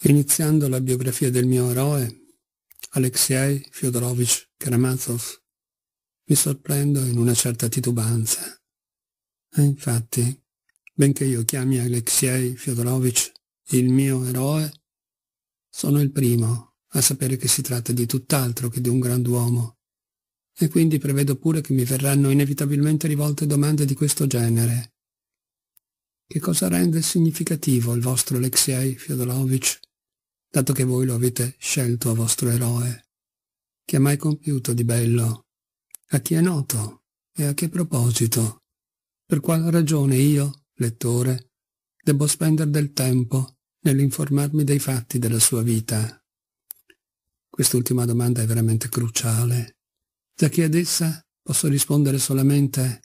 Iniziando la biografia del mio eroe, Alexei Fyodorovich Karamazov, mi sorprendo in una certa titubanza. E eh, infatti, benché io chiami Alexei Fyodorovich il mio eroe, sono il primo a sapere che si tratta di tutt'altro che di un grand'uomo, e quindi prevedo pure che mi verranno inevitabilmente rivolte domande di questo genere. Che cosa rende significativo il vostro Alexei Fyodorovich dato che voi lo avete scelto vostro eroe. Che ha mai compiuto di bello? A chi è noto? E a che proposito? Per qual ragione io, lettore, debbo spendere del tempo nell'informarmi dei fatti della sua vita? Quest'ultima domanda è veramente cruciale, da che ad essa posso rispondere solamente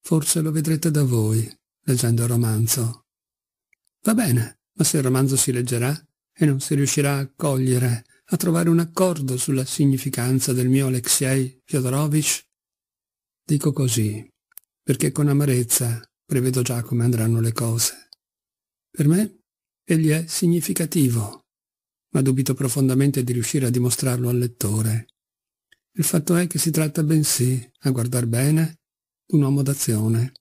forse lo vedrete da voi, leggendo il romanzo. Va bene, ma se il romanzo si leggerà, e non si riuscirà a cogliere, a trovare un accordo sulla significanza del mio Alexei Fyodorovich? Dico così, perché con amarezza prevedo già come andranno le cose. Per me egli è significativo, ma dubito profondamente di riuscire a dimostrarlo al lettore. Il fatto è che si tratta bensì, a guardar bene, d'un uomo d'azione,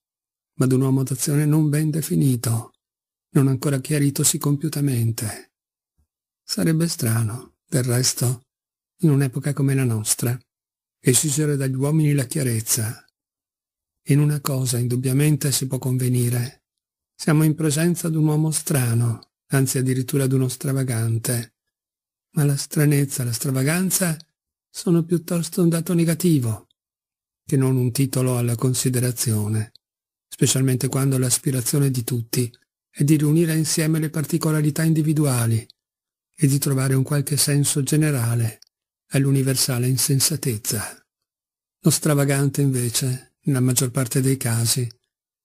ma d'un uomo d'azione non ben definito, non ancora chiaritosi compiutamente. Sarebbe strano, del resto, in un'epoca come la nostra, esigere dagli uomini la chiarezza. In una cosa indubbiamente si può convenire. Siamo in presenza di un uomo strano, anzi addirittura di uno stravagante. Ma la stranezza e la stravaganza sono piuttosto un dato negativo, che non un titolo alla considerazione, specialmente quando l'aspirazione di tutti è di riunire insieme le particolarità individuali e di trovare un qualche senso generale all'universale insensatezza. Lo stravagante, invece, nella maggior parte dei casi,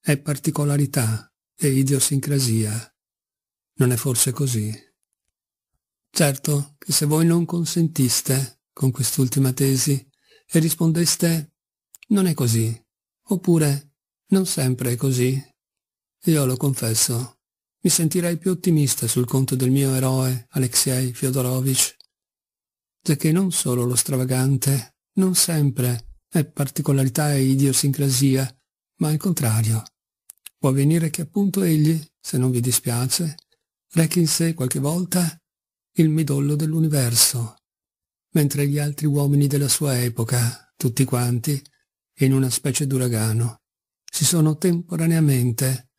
è particolarità e idiosincrasia. Non è forse così? Certo che se voi non consentiste con quest'ultima tesi e rispondeste non è così, oppure non sempre è così, io lo confesso, mi sentirei più ottimista sul conto del mio eroe Alexei Fyodorovich, giacché non solo lo stravagante, non sempre, è particolarità e idiosincrasia, ma al contrario. Può avvenire che appunto egli, se non vi dispiace, rechi in sé qualche volta il midollo dell'universo, mentre gli altri uomini della sua epoca, tutti quanti, in una specie d'uragano, si sono temporaneamente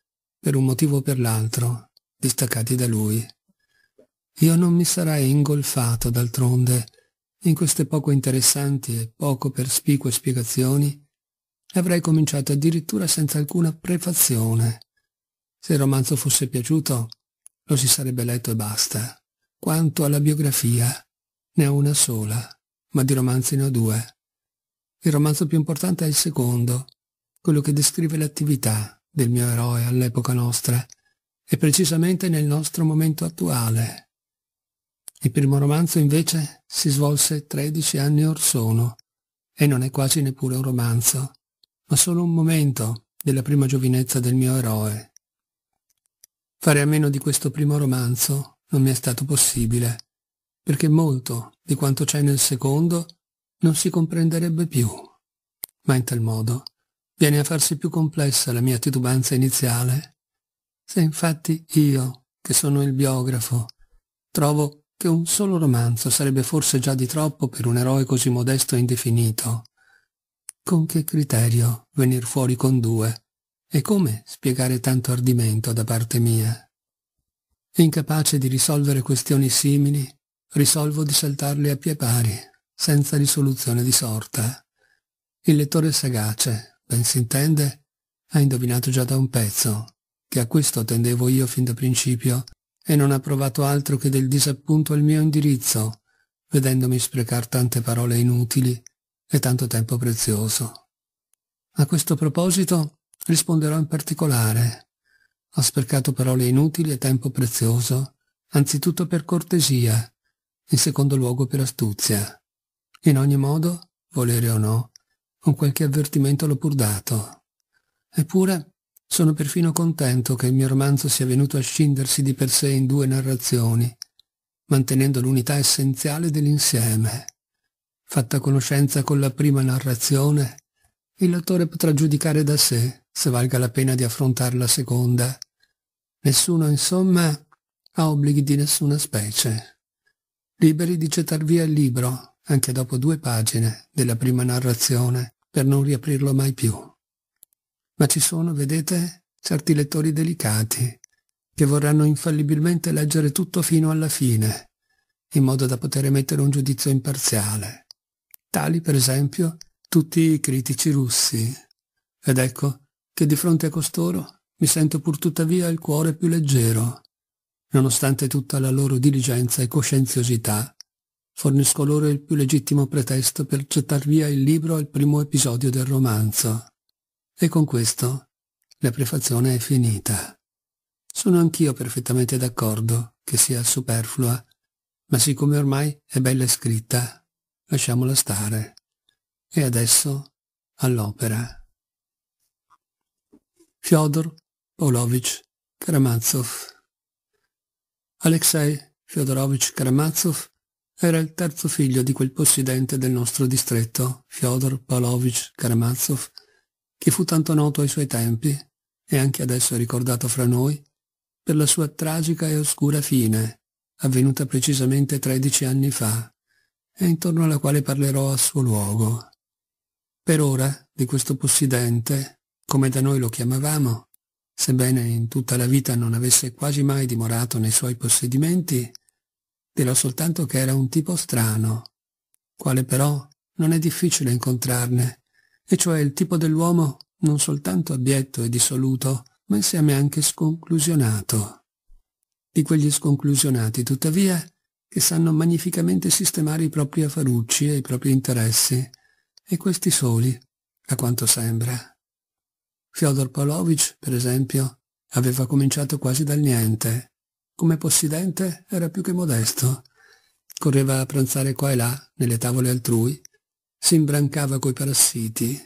per un motivo o per l'altro, distaccati da lui. Io non mi sarei ingolfato d'altronde in queste poco interessanti e poco perspicue spiegazioni e avrei cominciato addirittura senza alcuna prefazione. Se il romanzo fosse piaciuto, lo si sarebbe letto e basta. Quanto alla biografia, ne ho una sola, ma di romanzi ne ho due. Il romanzo più importante è il secondo, quello che descrive l'attività, del mio eroe all'epoca nostra e precisamente nel nostro momento attuale. Il primo romanzo invece si svolse 13 anni or sono e non è quasi neppure un romanzo, ma solo un momento della prima giovinezza del mio eroe. Fare a meno di questo primo romanzo non mi è stato possibile, perché molto di quanto c'è nel secondo non si comprenderebbe più, ma in tal modo viene a farsi più complessa la mia titubanza iniziale. Se infatti io, che sono il biografo, trovo che un solo romanzo sarebbe forse già di troppo per un eroe così modesto e indefinito, con che criterio venir fuori con due? E come spiegare tanto ardimento da parte mia? Incapace di risolvere questioni simili, risolvo di saltarle a pie pari, senza risoluzione di sorta. Il lettore sagace, ben si intende, ha indovinato già da un pezzo che a questo tendevo io fin da principio e non ha provato altro che del disappunto al mio indirizzo, vedendomi sprecar tante parole inutili e tanto tempo prezioso. A questo proposito risponderò in particolare. Ho sprecato parole inutili e tempo prezioso, anzitutto per cortesia, in secondo luogo per astuzia. In ogni modo, volere o no, con qualche avvertimento l'ho pur dato. Eppure sono perfino contento che il mio romanzo sia venuto a scindersi di per sé in due narrazioni, mantenendo l'unità essenziale dell'insieme. Fatta conoscenza con la prima narrazione, il lettore potrà giudicare da sé se valga la pena di affrontare la seconda. Nessuno, insomma, ha obblighi di nessuna specie. Liberi di gettare via il libro, anche dopo due pagine della prima narrazione, per non riaprirlo mai più. Ma ci sono, vedete, certi lettori delicati, che vorranno infallibilmente leggere tutto fino alla fine, in modo da poter emettere un giudizio imparziale. Tali, per esempio, tutti i critici russi. Ed ecco che di fronte a costoro mi sento pur tuttavia il cuore più leggero, nonostante tutta la loro diligenza e coscienziosità fornisco loro il più legittimo pretesto per gettar via il libro al primo episodio del romanzo. E con questo la prefazione è finita. Sono anch'io perfettamente d'accordo che sia superflua, ma siccome ormai è bella scritta, lasciamola stare. E adesso all'opera. Fyodor Pavlovich Karamazov Alexei Fyodorovich Karamazov era il terzo figlio di quel possidente del nostro distretto, Fyodor Pavlovich Karamazov, che fu tanto noto ai suoi tempi e anche adesso ricordato fra noi per la sua tragica e oscura fine, avvenuta precisamente 13 anni fa, e intorno alla quale parlerò a suo luogo. Per ora, di questo possidente, come da noi lo chiamavamo, sebbene in tutta la vita non avesse quasi mai dimorato nei suoi possedimenti, Dirò soltanto che era un tipo strano, quale però non è difficile incontrarne, e cioè il tipo dell'uomo non soltanto abietto e dissoluto, ma insieme anche sconclusionato. Di quegli sconclusionati, tuttavia, che sanno magnificamente sistemare i propri affarucci e i propri interessi, e questi soli, a quanto sembra. Fyodor Pavlovich, per esempio, aveva cominciato quasi dal niente, come possidente era più che modesto. Correva a pranzare qua e là, nelle tavole altrui, si imbrancava coi parassiti.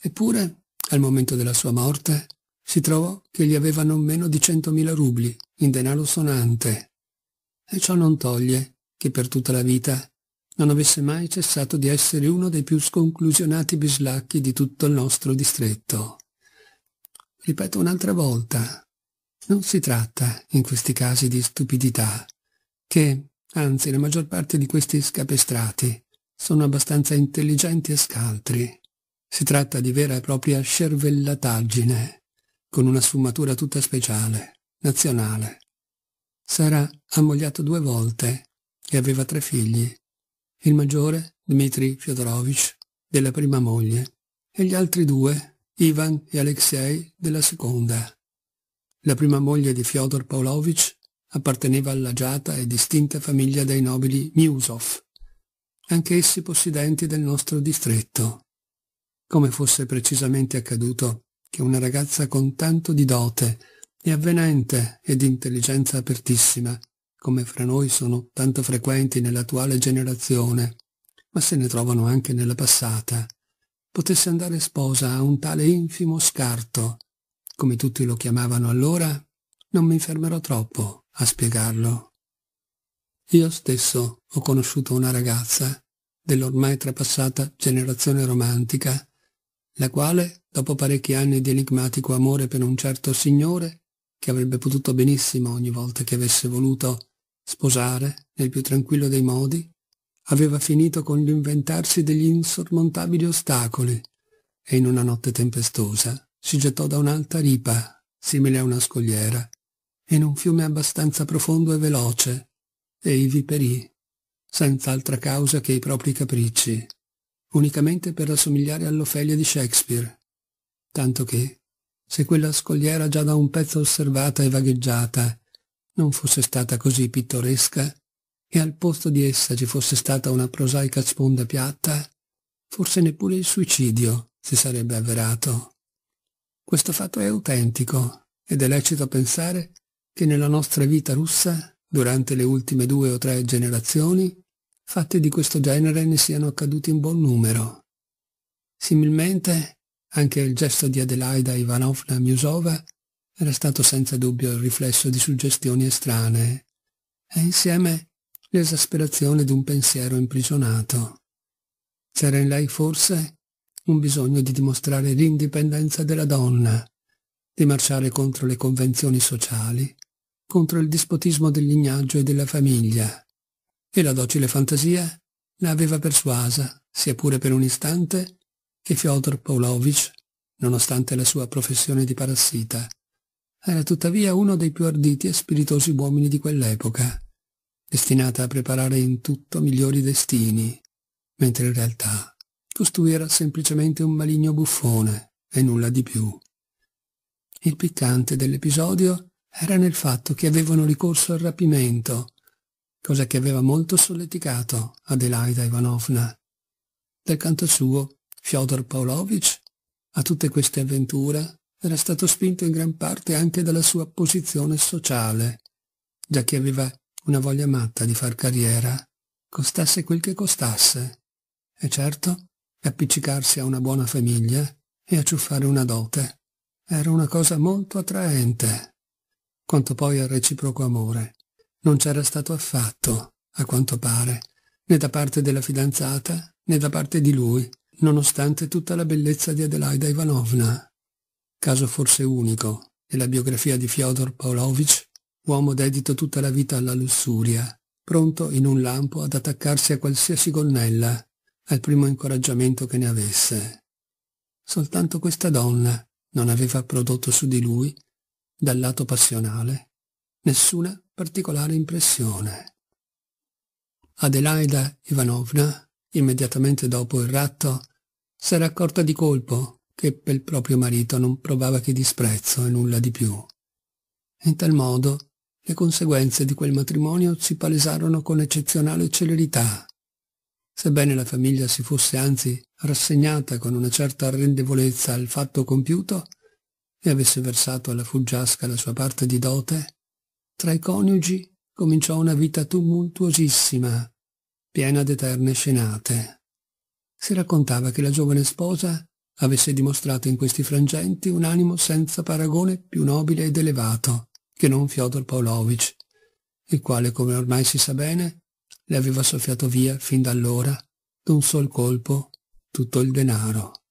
Eppure, al momento della sua morte, si trovò che gli avevano meno di centomila rubli in denaro sonante. E ciò non toglie che per tutta la vita non avesse mai cessato di essere uno dei più sconclusionati bislacchi di tutto il nostro distretto. Ripeto un'altra volta, non si tratta, in questi casi, di stupidità, che, anzi, la maggior parte di questi scapestrati sono abbastanza intelligenti e scaltri. Si tratta di vera e propria scervellataggine, con una sfumatura tutta speciale, nazionale. S'era ammogliato due volte e aveva tre figli. Il maggiore, Dmitri Fyodorovich, della prima moglie, e gli altri due, Ivan e Alexei, della seconda. La prima moglie di Fyodor Pavlovich apparteneva all'agiata e distinta famiglia dei nobili Miusov, anch'essi possidenti del nostro distretto. Come fosse precisamente accaduto che una ragazza con tanto di dote e avvenente ed intelligenza apertissima, come fra noi sono tanto frequenti nell'attuale generazione, ma se ne trovano anche nella passata, potesse andare sposa a un tale infimo scarto, come tutti lo chiamavano allora, non mi fermerò troppo a spiegarlo. Io stesso ho conosciuto una ragazza dell'ormai trapassata generazione romantica, la quale, dopo parecchi anni di enigmatico amore per un certo signore, che avrebbe potuto benissimo ogni volta che avesse voluto sposare nel più tranquillo dei modi, aveva finito con l'inventarsi degli insormontabili ostacoli e in una notte tempestosa si gettò da un'alta ripa, simile a una scogliera, in un fiume abbastanza profondo e veloce, e ivi perì, senza altra causa che i propri capricci, unicamente per assomigliare all'Ofelia di Shakespeare, tanto che, se quella scogliera già da un pezzo osservata e vagheggiata non fosse stata così pittoresca, e al posto di essa ci fosse stata una prosaica sponda piatta, forse neppure il suicidio si sarebbe avverato. Questo fatto è autentico ed è lecito pensare che nella nostra vita russa, durante le ultime due o tre generazioni, fatti di questo genere ne siano accaduti in buon numero. Similmente, anche il gesto di Adelaida Ivanovna Miusova era stato senza dubbio il riflesso di suggestioni estranee e insieme l'esasperazione di un pensiero imprigionato. C'era in lei forse un bisogno di dimostrare l'indipendenza della donna, di marciare contro le convenzioni sociali, contro il dispotismo del lignaggio e della famiglia. E la docile fantasia la aveva persuasa, sia pure per un istante, che Fyodor Pavlovich, nonostante la sua professione di parassita, era tuttavia uno dei più arditi e spiritosi uomini di quell'epoca, destinata a preparare in tutto migliori destini, mentre in realtà Costui era semplicemente un maligno buffone e nulla di più. Il piccante dell'episodio era nel fatto che avevano ricorso al rapimento, cosa che aveva molto solleticato Adelaida Ivanovna. Dal canto suo, Fyodor Pavlovich, a tutte queste avventure, era stato spinto in gran parte anche dalla sua posizione sociale, già che aveva una voglia matta di far carriera, costasse quel che costasse. E certo, appiccicarsi a una buona famiglia e acciuffare una dote. Era una cosa molto attraente. Quanto poi al reciproco amore, non c'era stato affatto, a quanto pare, né da parte della fidanzata né da parte di lui, nonostante tutta la bellezza di Adelaida Ivanovna. Caso forse unico, nella biografia di Fyodor Pavlovich, uomo dedito tutta la vita alla lussuria, pronto in un lampo ad attaccarsi a qualsiasi gonnella al primo incoraggiamento che ne avesse. Soltanto questa donna non aveva prodotto su di lui, dal lato passionale, nessuna particolare impressione. Adelaida Ivanovna, immediatamente dopo il ratto, s'era accorta di colpo che per proprio marito non provava che disprezzo e nulla di più. In tal modo le conseguenze di quel matrimonio si palesarono con eccezionale celerità sebbene la famiglia si fosse anzi rassegnata con una certa arrendevolezza al fatto compiuto e avesse versato alla fuggiasca la sua parte di dote, tra i coniugi cominciò una vita tumultuosissima, piena d'eterne scenate. Si raccontava che la giovane sposa avesse dimostrato in questi frangenti un animo senza paragone più nobile ed elevato che non Fyodor Pavlovich, il quale, come ormai si sa bene, le aveva soffiato via fin da allora, d'un sol colpo, tutto il denaro,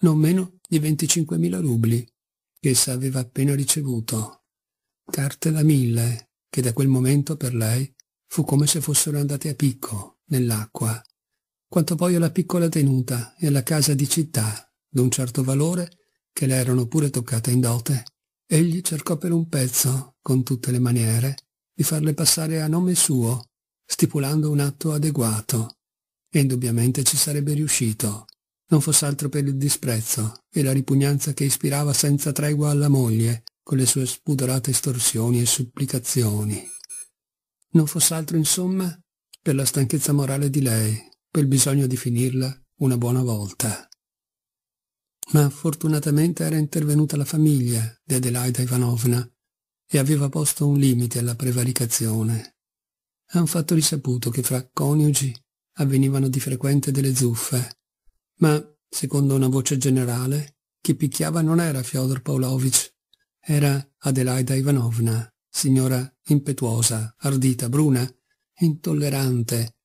non meno di 25.000 rubli che essa aveva appena ricevuto, carte da mille che da quel momento per lei fu come se fossero andate a picco nell'acqua, quanto poi alla piccola tenuta e alla casa di città d'un certo valore che le erano pure toccate in dote. Egli cercò per un pezzo, con tutte le maniere, di farle passare a nome suo stipulando un atto adeguato. E indubbiamente ci sarebbe riuscito, non fosse altro per il disprezzo e la ripugnanza che ispirava senza tregua alla moglie, con le sue spudorate estorsioni e supplicazioni. Non fosse altro, insomma, per la stanchezza morale di lei, per il bisogno di finirla una buona volta. Ma fortunatamente era intervenuta la famiglia di Adelaida Ivanovna e aveva posto un limite alla prevaricazione è un fatto risaputo che fra coniugi avvenivano di frequente delle zuffe, ma, secondo una voce generale, chi picchiava non era Fyodor Pavlovich, era Adelaida Ivanovna, signora impetuosa, ardita, bruna, intollerante,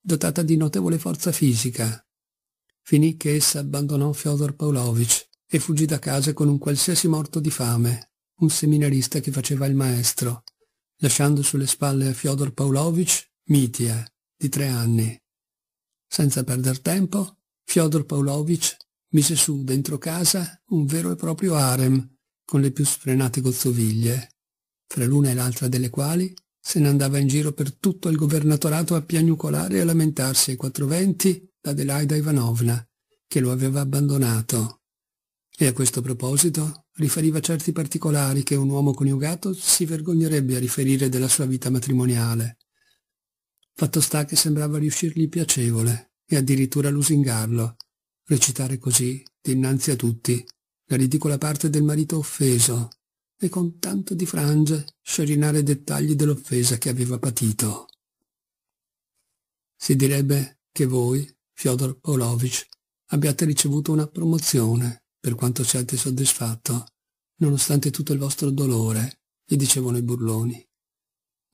dotata di notevole forza fisica. Finì che essa abbandonò Fyodor Pavlovich e fuggì da casa con un qualsiasi morto di fame, un seminarista che faceva il maestro, lasciando sulle spalle a Fyodor Pavlovich Mitia, eh, di tre anni. Senza perder tempo, Fyodor Pavlovich mise su dentro casa un vero e proprio harem con le più sfrenate gozzoviglie, fra l'una e l'altra delle quali se ne andava in giro per tutto il governatorato a piagnucolare e a lamentarsi ai quattro venti da Adelaida Ivanovna, che lo aveva abbandonato. E a questo proposito riferiva certi particolari che un uomo coniugato si vergognerebbe a riferire della sua vita matrimoniale. Fatto sta che sembrava riuscirgli piacevole e addirittura lusingarlo, recitare così, dinanzi a tutti, la ridicola parte del marito offeso e con tanto di frange sciorinare i dettagli dell'offesa che aveva patito. Si direbbe che voi, Fyodor Pavlovich, abbiate ricevuto una promozione per quanto certo soddisfatto, nonostante tutto il vostro dolore, gli dicevano i burloni.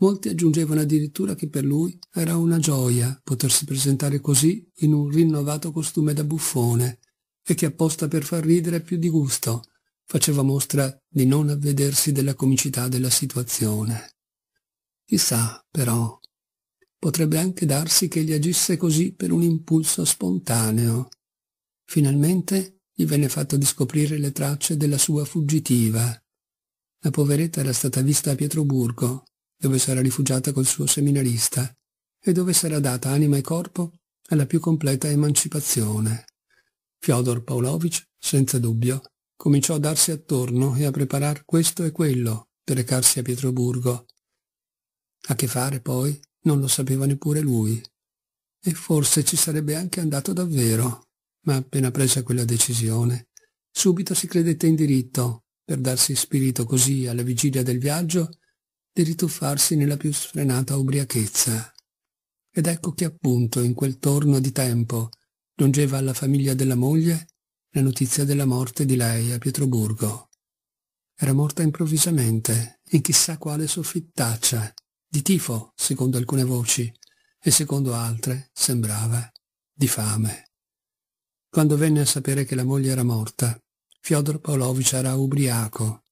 Molti aggiungevano addirittura che per lui era una gioia potersi presentare così in un rinnovato costume da buffone e che apposta per far ridere più di gusto faceva mostra di non avvedersi della comicità della situazione. Chissà, però, potrebbe anche darsi che egli agisse così per un impulso spontaneo. Finalmente gli venne fatto di scoprire le tracce della sua fuggitiva. La poveretta era stata vista a Pietroburgo, dove sarà rifugiata col suo seminarista, e dove sarà data anima e corpo alla più completa emancipazione. Fyodor Pavlovich, senza dubbio, cominciò a darsi attorno e a preparare questo e quello per recarsi a Pietroburgo. A che fare poi non lo sapeva neppure lui. E forse ci sarebbe anche andato davvero ma appena presa quella decisione, subito si credette in diritto, per darsi spirito così alla vigilia del viaggio, di rituffarsi nella più sfrenata ubriachezza. Ed ecco che appunto in quel torno di tempo giungeva alla famiglia della moglie la notizia della morte di lei a Pietroburgo. Era morta improvvisamente, in chissà quale soffittaccia, di tifo, secondo alcune voci, e secondo altre, sembrava, di fame quando venne a sapere che la moglie era morta. Fyodor Pavlovich era ubriaco.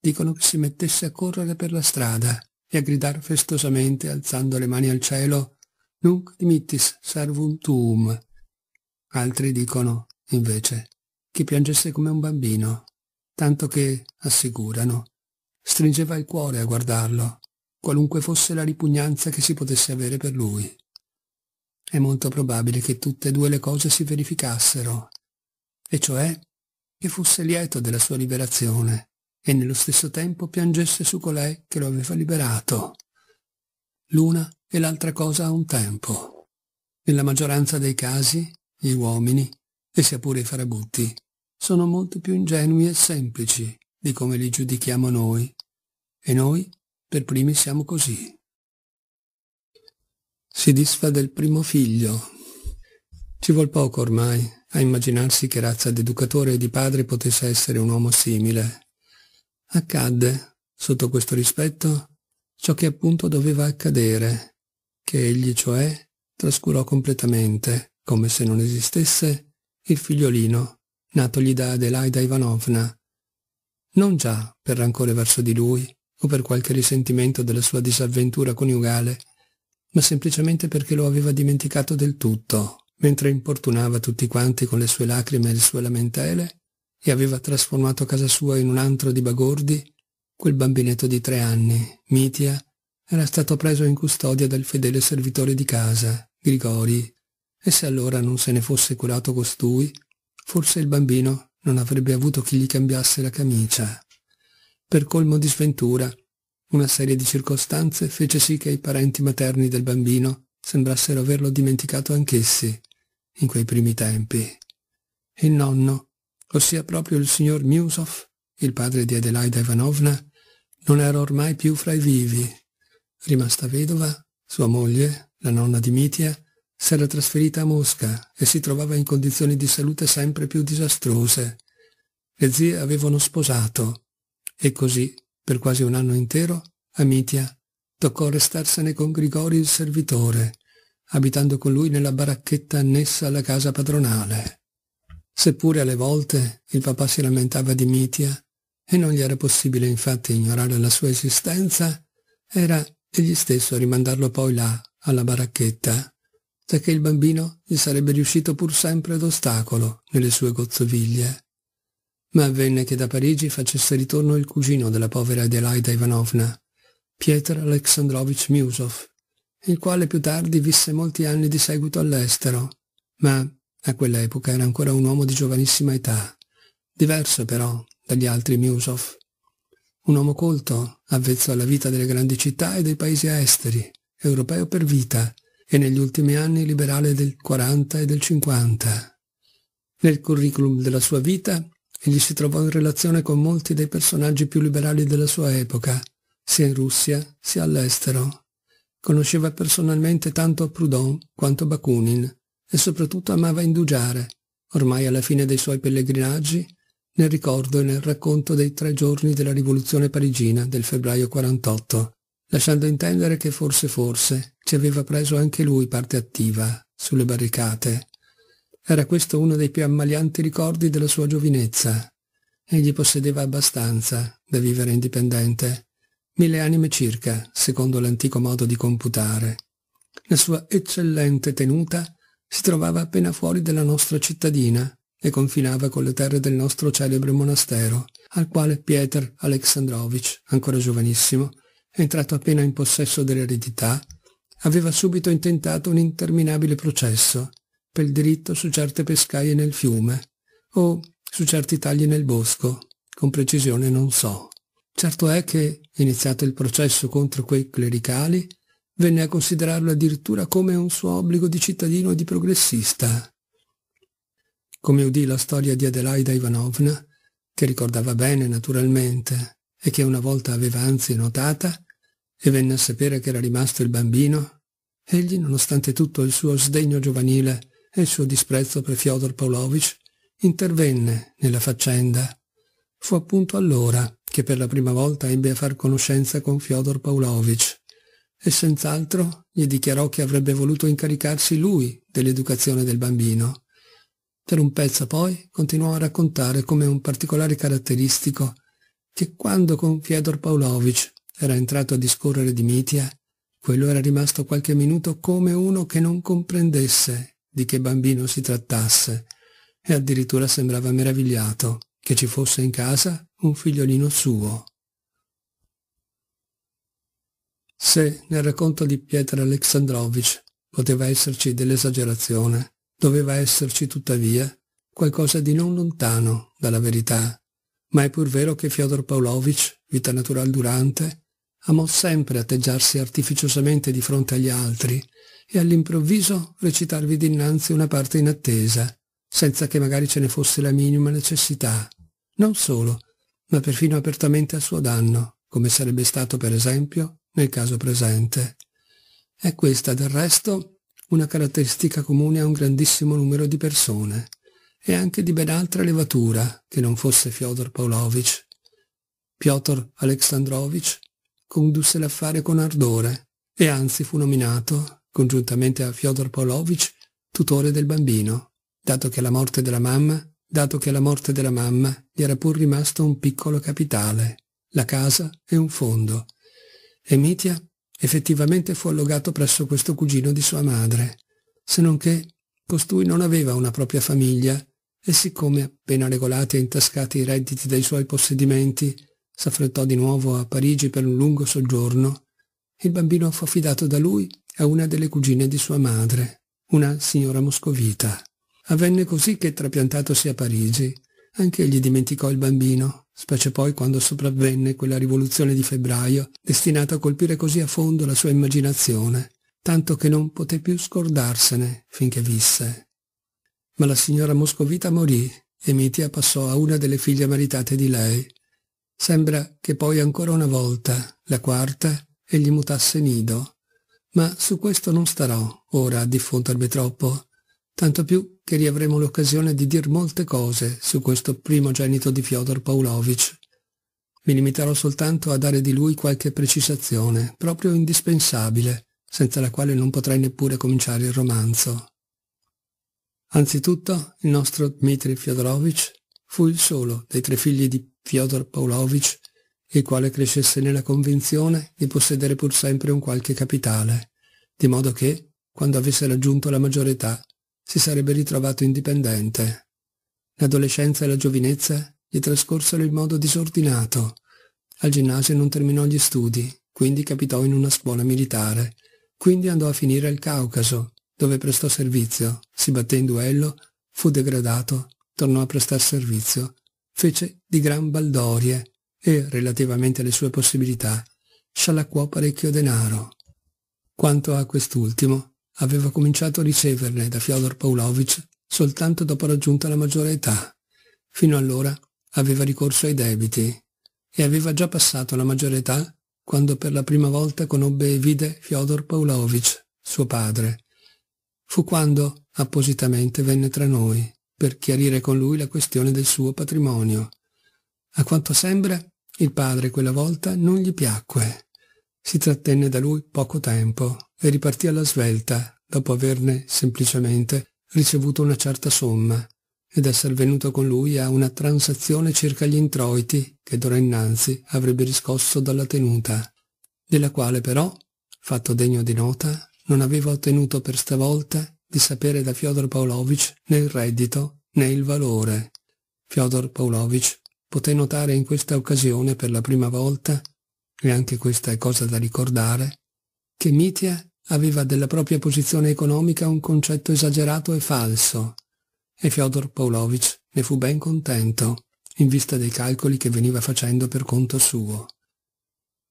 Dicono che si mettesse a correre per la strada e a gridare festosamente, alzando le mani al cielo, Nunc dimittis servum tuum. Altri dicono, invece, che piangesse come un bambino, tanto che, assicurano, stringeva il cuore a guardarlo, qualunque fosse la ripugnanza che si potesse avere per lui è molto probabile che tutte e due le cose si verificassero, e cioè che fosse lieto della sua liberazione e nello stesso tempo piangesse su colei che lo aveva liberato. L'una e l'altra cosa a un tempo. Nella maggioranza dei casi, gli uomini, e sia pure i farabutti, sono molto più ingenui e semplici di come li giudichiamo noi, e noi per primi siamo così. Si disfa del primo figlio. Ci vuol poco ormai a immaginarsi che razza di educatore e di padre potesse essere un uomo simile. Accadde, sotto questo rispetto, ciò che appunto doveva accadere, che egli cioè trascurò completamente, come se non esistesse, il figliolino, natogli da Adelaida Ivanovna. Non già per rancore verso di lui o per qualche risentimento della sua disavventura coniugale, ma semplicemente perché lo aveva dimenticato del tutto, mentre importunava tutti quanti con le sue lacrime e le sue lamentele, e aveva trasformato casa sua in un antro di bagordi, quel bambinetto di tre anni, Mitia, era stato preso in custodia dal fedele servitore di casa, Grigori, e se allora non se ne fosse curato costui, forse il bambino non avrebbe avuto chi gli cambiasse la camicia. Per colmo di sventura, una serie di circostanze fece sì che i parenti materni del bambino sembrassero averlo dimenticato anch'essi, in quei primi tempi. Il nonno, ossia proprio il signor Miusov, il padre di Adelaida Ivanovna, non era ormai più fra i vivi. Rimasta vedova, sua moglie, la nonna di Mitia, s'era trasferita a Mosca e si trovava in condizioni di salute sempre più disastrose. Le zie avevano sposato e così per quasi un anno intero a Mitia toccò restarsene con Grigori il servitore, abitando con lui nella baracchetta annessa alla casa padronale. Seppure alle volte il papà si lamentava di Mitia, e non gli era possibile infatti ignorare la sua esistenza, era egli stesso a rimandarlo poi là, alla baracchetta, giacché il bambino gli sarebbe riuscito pur sempre d'ostacolo nelle sue gozzoviglie ma avvenne che da Parigi facesse ritorno il cugino della povera Adelaida Ivanovna, Pietr Alexandrovich Miusov, il quale più tardi visse molti anni di seguito all'estero, ma a quell'epoca era ancora un uomo di giovanissima età, diverso però dagli altri Miusov. Un uomo colto, avvezzo alla vita delle grandi città e dei paesi esteri, europeo per vita, e negli ultimi anni liberale del 40 e del 50. Nel curriculum della sua vita Egli si trovò in relazione con molti dei personaggi più liberali della sua epoca, sia in Russia sia all'estero. Conosceva personalmente tanto Proudhon quanto Bakunin e soprattutto amava indugiare, ormai alla fine dei suoi pellegrinaggi, nel ricordo e nel racconto dei tre giorni della rivoluzione parigina del febbraio 48, lasciando intendere che forse forse ci aveva preso anche lui parte attiva, sulle barricate, era questo uno dei più ammalianti ricordi della sua giovinezza. Egli possedeva abbastanza da vivere indipendente, mille anime circa, secondo l'antico modo di computare. La sua eccellente tenuta si trovava appena fuori della nostra cittadina e confinava con le terre del nostro celebre monastero, al quale Pieter Aleksandrovich, ancora giovanissimo, entrato appena in possesso dell'eredità, aveva subito intentato un interminabile processo per il diritto su certe pescaie nel fiume o su certi tagli nel bosco, con precisione non so. Certo è che, iniziato il processo contro quei clericali, venne a considerarlo addirittura come un suo obbligo di cittadino e di progressista. Come udì la storia di Adelaida Ivanovna, che ricordava bene naturalmente e che una volta aveva anzi notata, e venne a sapere che era rimasto il bambino, egli, nonostante tutto il suo sdegno giovanile, e il suo disprezzo per Fyodor Pavlovich intervenne nella faccenda. Fu appunto allora che per la prima volta ebbe a far conoscenza con Fyodor Pavlovich e senz'altro gli dichiarò che avrebbe voluto incaricarsi lui dell'educazione del bambino. Per un pezzo poi continuò a raccontare come un particolare caratteristico che quando con Fyodor Pavlovich era entrato a discorrere di Mitia, quello era rimasto qualche minuto come uno che non comprendesse di che bambino si trattasse e addirittura sembrava meravigliato che ci fosse in casa un figliolino suo. Se nel racconto di Pietro Alexandrovich poteva esserci dell'esagerazione, doveva esserci tuttavia qualcosa di non lontano dalla verità. Ma è pur vero che Fyodor Pavlovich, vita natural durante, amò sempre atteggiarsi artificiosamente di fronte agli altri e all'improvviso recitarvi dinanzi una parte inattesa, senza che magari ce ne fosse la minima necessità. Non solo, ma perfino apertamente a suo danno, come sarebbe stato per esempio nel caso presente. È questa, del resto, una caratteristica comune a un grandissimo numero di persone e anche di ben altra levatura che non fosse Fyodor Pavlovich. Piotr Aleksandrovich condusse l'affare con ardore e anzi fu nominato congiuntamente a Fyodor Pavlovich, tutore del bambino, dato che la morte della mamma, dato che la morte della mamma gli era pur rimasto un piccolo capitale, la casa e un fondo. E Mitia effettivamente fu allogato presso questo cugino di sua madre, se non che costui non aveva una propria famiglia e siccome appena regolati e intascati i redditi dei suoi possedimenti, s'affrettò di nuovo a Parigi per un lungo soggiorno, il bambino fu affidato da lui a una delle cugine di sua madre, una signora moscovita. Avvenne così che, trapiantatosi a Parigi, anche egli dimenticò il bambino, specie poi quando sopravvenne quella rivoluzione di febbraio, destinata a colpire così a fondo la sua immaginazione, tanto che non poté più scordarsene finché visse. Ma la signora moscovita morì e Mitia passò a una delle figlie maritate di lei. Sembra che poi ancora una volta, la quarta, egli mutasse nido ma su questo non starò ora a diffondermi troppo, tanto più che riavremo l'occasione di dir molte cose su questo primogenito di Fyodor Paulovich. Mi limiterò soltanto a dare di lui qualche precisazione, proprio indispensabile, senza la quale non potrei neppure cominciare il romanzo. Anzitutto, il nostro Dmitri Fyodorovich fu il solo dei tre figli di Fyodor Paulovich il quale crescesse nella convinzione di possedere pur sempre un qualche capitale, di modo che, quando avesse raggiunto la maggiore età, si sarebbe ritrovato indipendente. L'adolescenza e la giovinezza gli trascorsero in modo disordinato. Al ginnasio non terminò gli studi, quindi capitò in una scuola militare. Quindi andò a finire al Caucaso, dove prestò servizio, si batté in duello, fu degradato, tornò a prestar servizio, fece di gran baldorie, e, relativamente alle sue possibilità, scialacquò parecchio denaro. Quanto a quest'ultimo, aveva cominciato a riceverne da Fyodor Paulovich soltanto dopo raggiunta la maggiore età. Fino allora aveva ricorso ai debiti e aveva già passato la maggiore età quando per la prima volta conobbe e vide Fyodor Paulovich, suo padre. Fu quando appositamente venne tra noi per chiarire con lui la questione del suo patrimonio. A quanto sembra, il padre quella volta non gli piacque. Si trattenne da lui poco tempo e ripartì alla svelta dopo averne semplicemente ricevuto una certa somma ed esser venuto con lui a una transazione circa gli introiti che d'ora innanzi avrebbe riscosso dalla tenuta, della quale però, fatto degno di nota, non aveva ottenuto per stavolta di sapere da Fyodor Pavlovich né il reddito né il valore. Fyodor Pavlovich poté notare in questa occasione per la prima volta, e anche questa è cosa da ricordare, che Mitia aveva della propria posizione economica un concetto esagerato e falso, e Fyodor Pavlovich ne fu ben contento, in vista dei calcoli che veniva facendo per conto suo.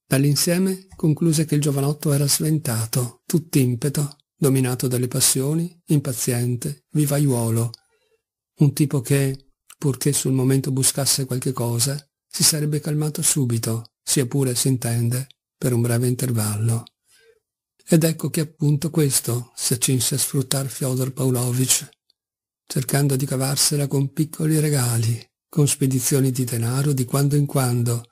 Dall'insieme concluse che il giovanotto era sventato, tutt'impeto, dominato dalle passioni, impaziente, vivaiuolo, un tipo che, purché sul momento buscasse qualche cosa, si sarebbe calmato subito, sia pure, si intende, per un breve intervallo. Ed ecco che appunto questo si accinse a sfruttar Fyodor Pavlovich, cercando di cavarsela con piccoli regali, con spedizioni di denaro di quando in quando,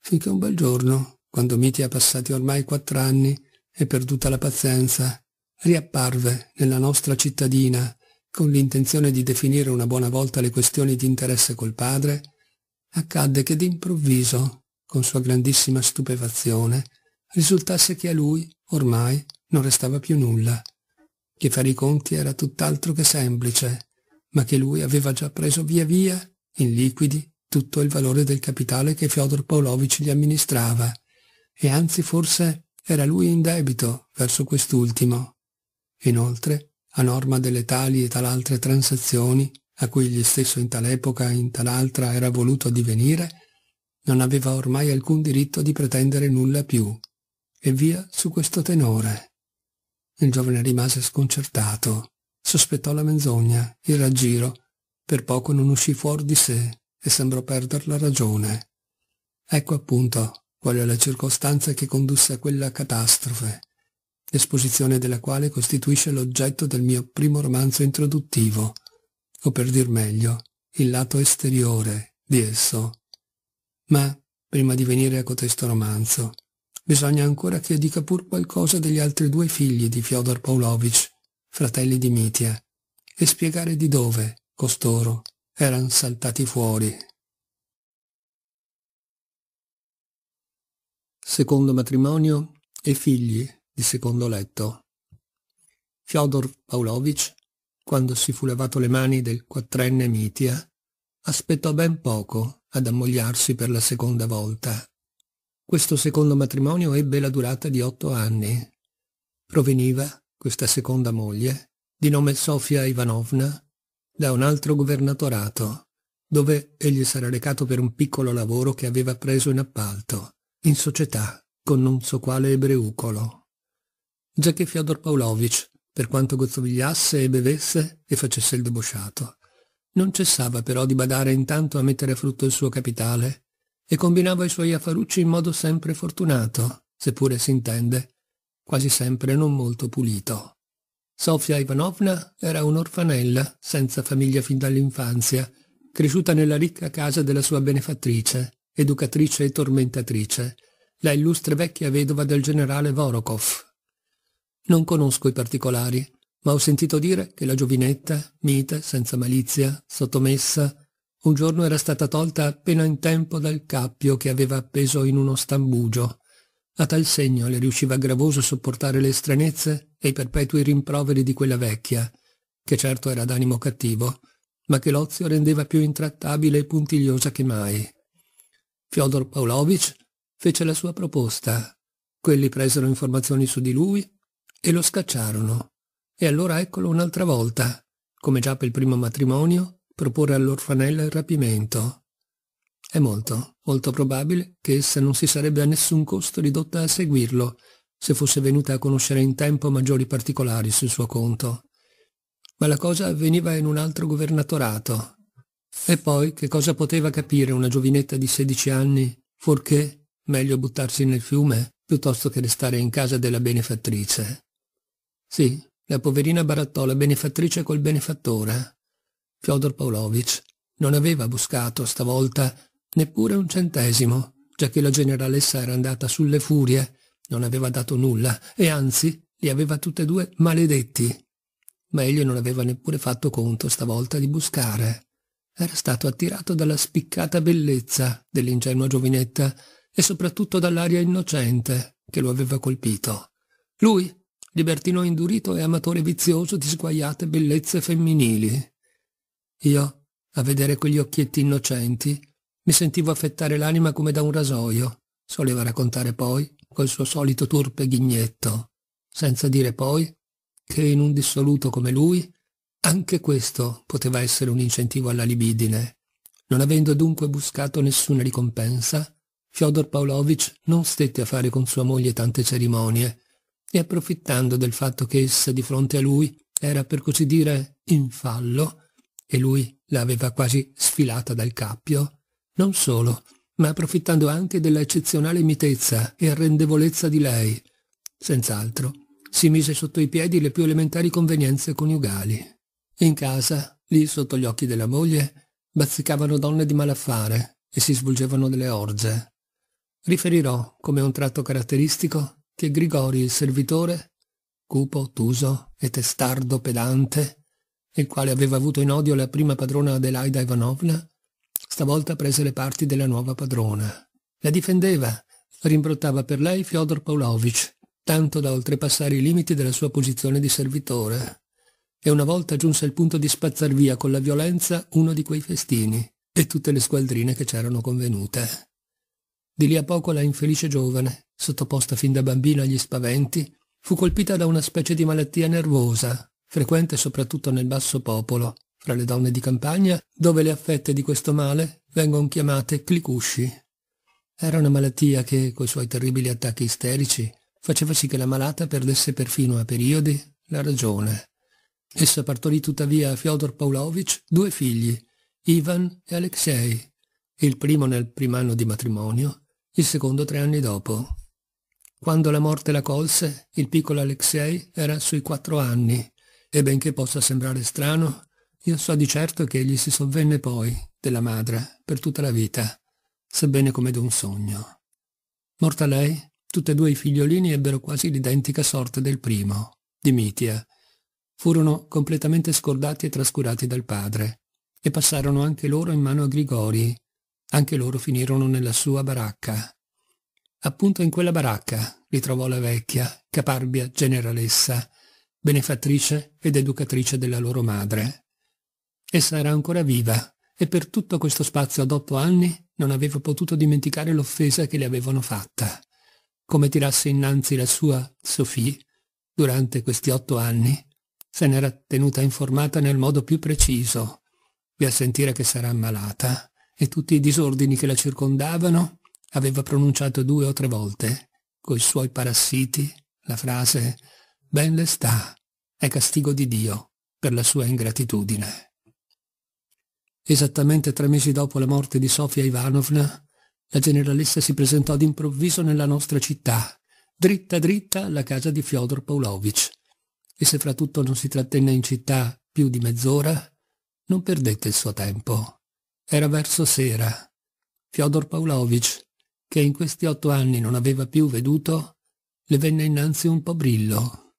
finché un bel giorno, quando Miti ha passati ormai quattro anni e perduta la pazienza, riapparve nella nostra cittadina con l'intenzione di definire una buona volta le questioni di interesse col padre, accadde che d'improvviso, con sua grandissima stupefazione, risultasse che a lui, ormai, non restava più nulla, che fare i conti era tutt'altro che semplice, ma che lui aveva già preso via via, in liquidi, tutto il valore del capitale che Fyodor Paolovic gli amministrava, e anzi forse era lui in debito verso quest'ultimo. Inoltre, a norma delle tali e tal transazioni a cui egli stesso in tal epoca e in tal altra era voluto divenire, non aveva ormai alcun diritto di pretendere nulla più. E via su questo tenore. Il giovane rimase sconcertato, sospettò la menzogna, il raggiro, per poco non uscì fuori di sé e sembrò perder la ragione. Ecco appunto qual è la circostanza che condusse a quella catastrofe l'esposizione della quale costituisce l'oggetto del mio primo romanzo introduttivo, o per dir meglio, il lato esteriore di esso. Ma, prima di venire a cotesto romanzo, bisogna ancora che dica pur qualcosa degli altri due figli di Fyodor Pavlovich, fratelli di Mitia, e spiegare di dove, costoro, erano saltati fuori. Secondo matrimonio e figli di secondo letto. Fyodor Pavlovich, quando si fu lavato le mani del quattrenne Mitia, aspettò ben poco ad ammogliarsi per la seconda volta. Questo secondo matrimonio ebbe la durata di otto anni. Proveniva, questa seconda moglie, di nome Sofia Ivanovna, da un altro governatorato, dove egli s'era recato per un piccolo lavoro che aveva preso in appalto, in società, con non so quale ebreucolo già che Fyodor Pavlovich, per quanto gozzovigliasse e bevesse e facesse il debosciato. Non cessava però di badare intanto a mettere a frutto il suo capitale e combinava i suoi affarucci in modo sempre fortunato, seppure si intende, quasi sempre non molto pulito. Sofia Ivanovna era un'orfanella, senza famiglia fin dall'infanzia, cresciuta nella ricca casa della sua benefattrice, educatrice e tormentatrice, la illustre vecchia vedova del generale Vorokov, non conosco i particolari, ma ho sentito dire che la giovinetta, mite, senza malizia, sottomessa, un giorno era stata tolta appena in tempo dal cappio che aveva appeso in uno stambugio. A tal segno le riusciva gravoso sopportare le stranezze e i perpetui rimproveri di quella vecchia, che certo era d'animo cattivo, ma che l'ozio rendeva più intrattabile e puntigliosa che mai. Fyodor Pavlovich fece la sua proposta. Quelli presero informazioni su di lui e lo scacciarono. E allora eccolo un'altra volta, come già per il primo matrimonio, proporre all'orfanella il rapimento. È molto, molto probabile che essa non si sarebbe a nessun costo ridotta a seguirlo, se fosse venuta a conoscere in tempo maggiori particolari sul suo conto. Ma la cosa avveniva in un altro governatorato. E poi che cosa poteva capire una giovinetta di sedici anni, fuorché meglio buttarsi nel fiume piuttosto che restare in casa della benefattrice? Sì, la poverina barattò la benefattrice col benefattore. Fyodor Pavlovich non aveva buscato stavolta neppure un centesimo, già che la generalessa era andata sulle furie, non aveva dato nulla e anzi li aveva tutte e due maledetti. Ma egli non aveva neppure fatto conto stavolta di buscare. Era stato attirato dalla spiccata bellezza dell'ingenua giovinetta e soprattutto dall'aria innocente che lo aveva colpito. Lui libertino indurito e amatore vizioso di sguaiate bellezze femminili. Io, a vedere quegli occhietti innocenti, mi sentivo affettare l'anima come da un rasoio, soleva raccontare poi col suo solito turpe ghignetto, senza dire poi che in un dissoluto come lui anche questo poteva essere un incentivo alla libidine. Non avendo dunque buscato nessuna ricompensa, Fyodor Pavlovich non stette a fare con sua moglie tante cerimonie, e approfittando del fatto che essa di fronte a lui era per così dire in fallo e lui l'aveva quasi sfilata dal cappio, non solo, ma approfittando anche della eccezionale mitezza e arrendevolezza di lei, senz'altro, si mise sotto i piedi le più elementari convenienze coniugali. In casa, lì sotto gli occhi della moglie, bazzicavano donne di malaffare e si svolgevano delle orge. Riferirò, come un tratto caratteristico, che Grigori il servitore, cupo, tuso e testardo pedante, il quale aveva avuto in odio la prima padrona Adelaida Ivanovna, stavolta prese le parti della nuova padrona. La difendeva, rimbrottava per lei Fyodor Pavlovich, tanto da oltrepassare i limiti della sua posizione di servitore. E una volta giunse al punto di spazzar via con la violenza uno di quei festini e tutte le squadrine che c'erano convenute. Di lì a poco la infelice giovane, sottoposta fin da bambina agli spaventi, fu colpita da una specie di malattia nervosa, frequente soprattutto nel basso popolo, fra le donne di campagna, dove le affette di questo male vengono chiamate clicusci. Era una malattia che, coi suoi terribili attacchi isterici, faceva sì che la malata perdesse perfino a periodi la ragione. Essa partorì tuttavia a Fyodor Pavlovich due figli, Ivan e Alexei, il primo nel primo anno di matrimonio il secondo tre anni dopo. Quando la morte la colse, il piccolo Alexei era sui quattro anni e benché possa sembrare strano, io so di certo che egli si sovvenne poi della madre per tutta la vita, sebbene come d'un sogno. Morta lei, tutti e due i figliolini ebbero quasi l'identica sorte del primo, Dimitia. Furono completamente scordati e trascurati dal padre e passarono anche loro in mano a Grigori, anche loro finirono nella sua baracca. Appunto in quella baracca li trovò la vecchia, caparbia generalessa, benefattrice ed educatrice della loro madre. Essa era ancora viva e per tutto questo spazio ad otto anni non aveva potuto dimenticare l'offesa che le avevano fatta. Come tirasse innanzi la sua Sophie, durante questi otto anni, se n'era tenuta informata nel modo più preciso, via sentire che sarà ammalata, e tutti i disordini che la circondavano, aveva pronunciato due o tre volte, coi suoi parassiti, la frase «Ben le sta, è castigo di Dio per la sua ingratitudine». Esattamente tre mesi dopo la morte di Sofia Ivanovna, la generalessa si presentò d'improvviso nella nostra città, dritta dritta alla casa di Fyodor Paulovich, e se fra tutto non si trattenne in città più di mezz'ora, non perdette il suo tempo era verso sera. Fyodor Pavlovich, che in questi otto anni non aveva più veduto, le venne innanzi un po' brillo.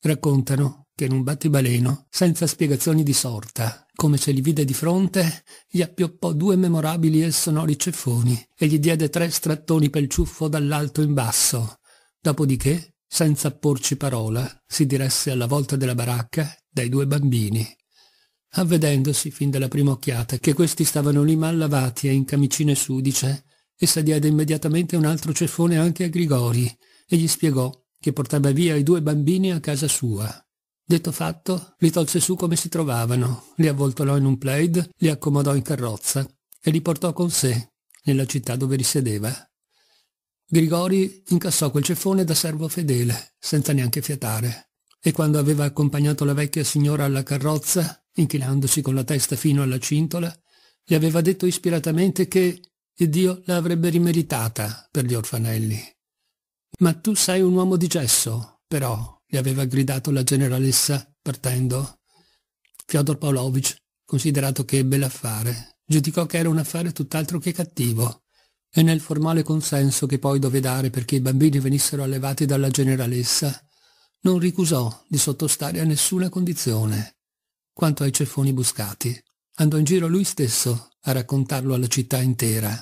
Raccontano che in un battibaleno, senza spiegazioni di sorta, come se li vide di fronte, gli appioppò due memorabili e sonori ceffoni e gli diede tre strattoni pel ciuffo dall'alto in basso. Dopodiché, senza porci parola, si diresse alla volta della baracca dai due bambini. Avvedendosi, fin dalla prima occhiata, che questi stavano lì mal lavati e in camicine sudice, essa diede immediatamente un altro ceffone anche a Grigori e gli spiegò che portava via i due bambini a casa sua. Detto fatto, li tolse su come si trovavano, li avvoltolò in un plaid, li accomodò in carrozza e li portò con sé, nella città dove risiedeva. Grigori incassò quel ceffone da servo fedele, senza neanche fiatare, e quando aveva accompagnato la vecchia signora alla carrozza, inchinandosi con la testa fino alla cintola, gli aveva detto ispiratamente che Dio la avrebbe rimeritata per gli orfanelli. Ma tu sei un uomo di gesso, però, gli aveva gridato la generalessa partendo. Fyodor Pavlovich, considerato che ebbe l'affare, giudicò che era un affare tutt'altro che cattivo, e nel formale consenso che poi dove dare perché i bambini venissero allevati dalla generalessa, non ricusò di sottostare a nessuna condizione quanto ai ceffoni buscati. Andò in giro lui stesso a raccontarlo alla città intera.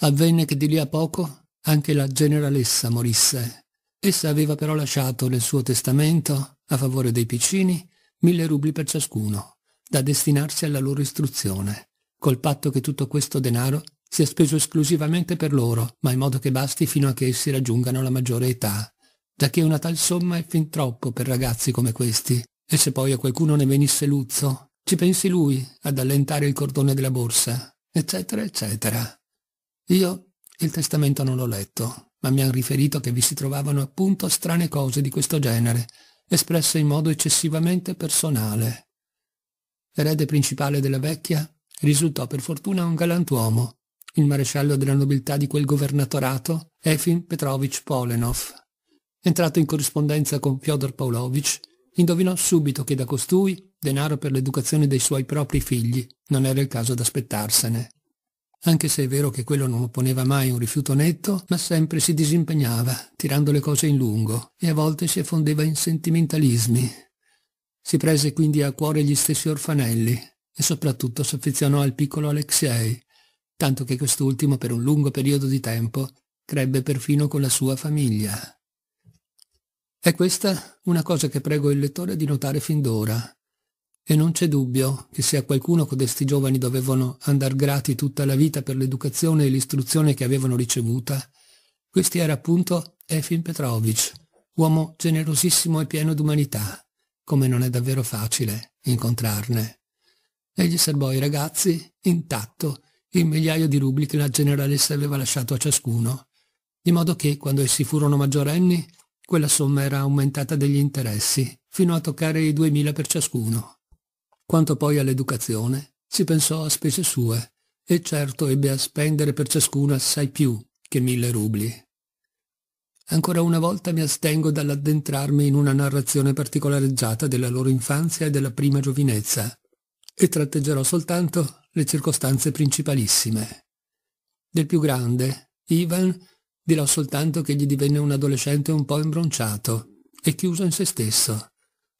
Avvenne che di lì a poco anche la generalessa morisse. Essa aveva però lasciato nel suo testamento, a favore dei piccini, mille rubli per ciascuno, da destinarsi alla loro istruzione, col patto che tutto questo denaro sia speso esclusivamente per loro, ma in modo che basti fino a che essi raggiungano la maggiore età, giacché una tal somma è fin troppo per ragazzi come questi, e se poi a qualcuno ne venisse luzzo, ci pensi lui ad allentare il cordone della borsa, eccetera, eccetera. Io il testamento non l'ho letto, ma mi hanno riferito che vi si trovavano appunto strane cose di questo genere, espresse in modo eccessivamente personale. Erede principale della vecchia risultò per fortuna un galantuomo, il maresciallo della nobiltà di quel governatorato, Efim Petrovich Polenov. Entrato in corrispondenza con Fyodor Pavlovich, Indovinò subito che da costui denaro per l'educazione dei suoi propri figli non era il caso ad aspettarsene. Anche se è vero che quello non opponeva mai un rifiuto netto, ma sempre si disimpegnava, tirando le cose in lungo, e a volte si affondeva in sentimentalismi. Si prese quindi a cuore gli stessi orfanelli, e soprattutto s'affezionò al piccolo Alexei, tanto che quest'ultimo per un lungo periodo di tempo crebbe perfino con la sua famiglia. È questa una cosa che prego il lettore di notare fin d'ora. E non c'è dubbio che se a qualcuno codesti giovani dovevano andar grati tutta la vita per l'educazione e l'istruzione che avevano ricevuta, questi era appunto Efim Petrovich, uomo generosissimo e pieno d'umanità, come non è davvero facile incontrarne. Egli serbò i ragazzi, intatto, il migliaio di rubli che la generalessa aveva lasciato a ciascuno, di modo che, quando essi furono maggiorenni, quella somma era aumentata degli interessi, fino a toccare i 2.000 per ciascuno. Quanto poi all'educazione, si pensò a spese sue, e certo ebbe a spendere per ciascuna assai più che mille rubli. Ancora una volta mi astengo dall'addentrarmi in una narrazione particolareggiata della loro infanzia e della prima giovinezza, e tratteggerò soltanto le circostanze principalissime. Del più grande, Ivan Dirò soltanto che gli divenne un adolescente un po' imbronciato e chiuso in se stesso.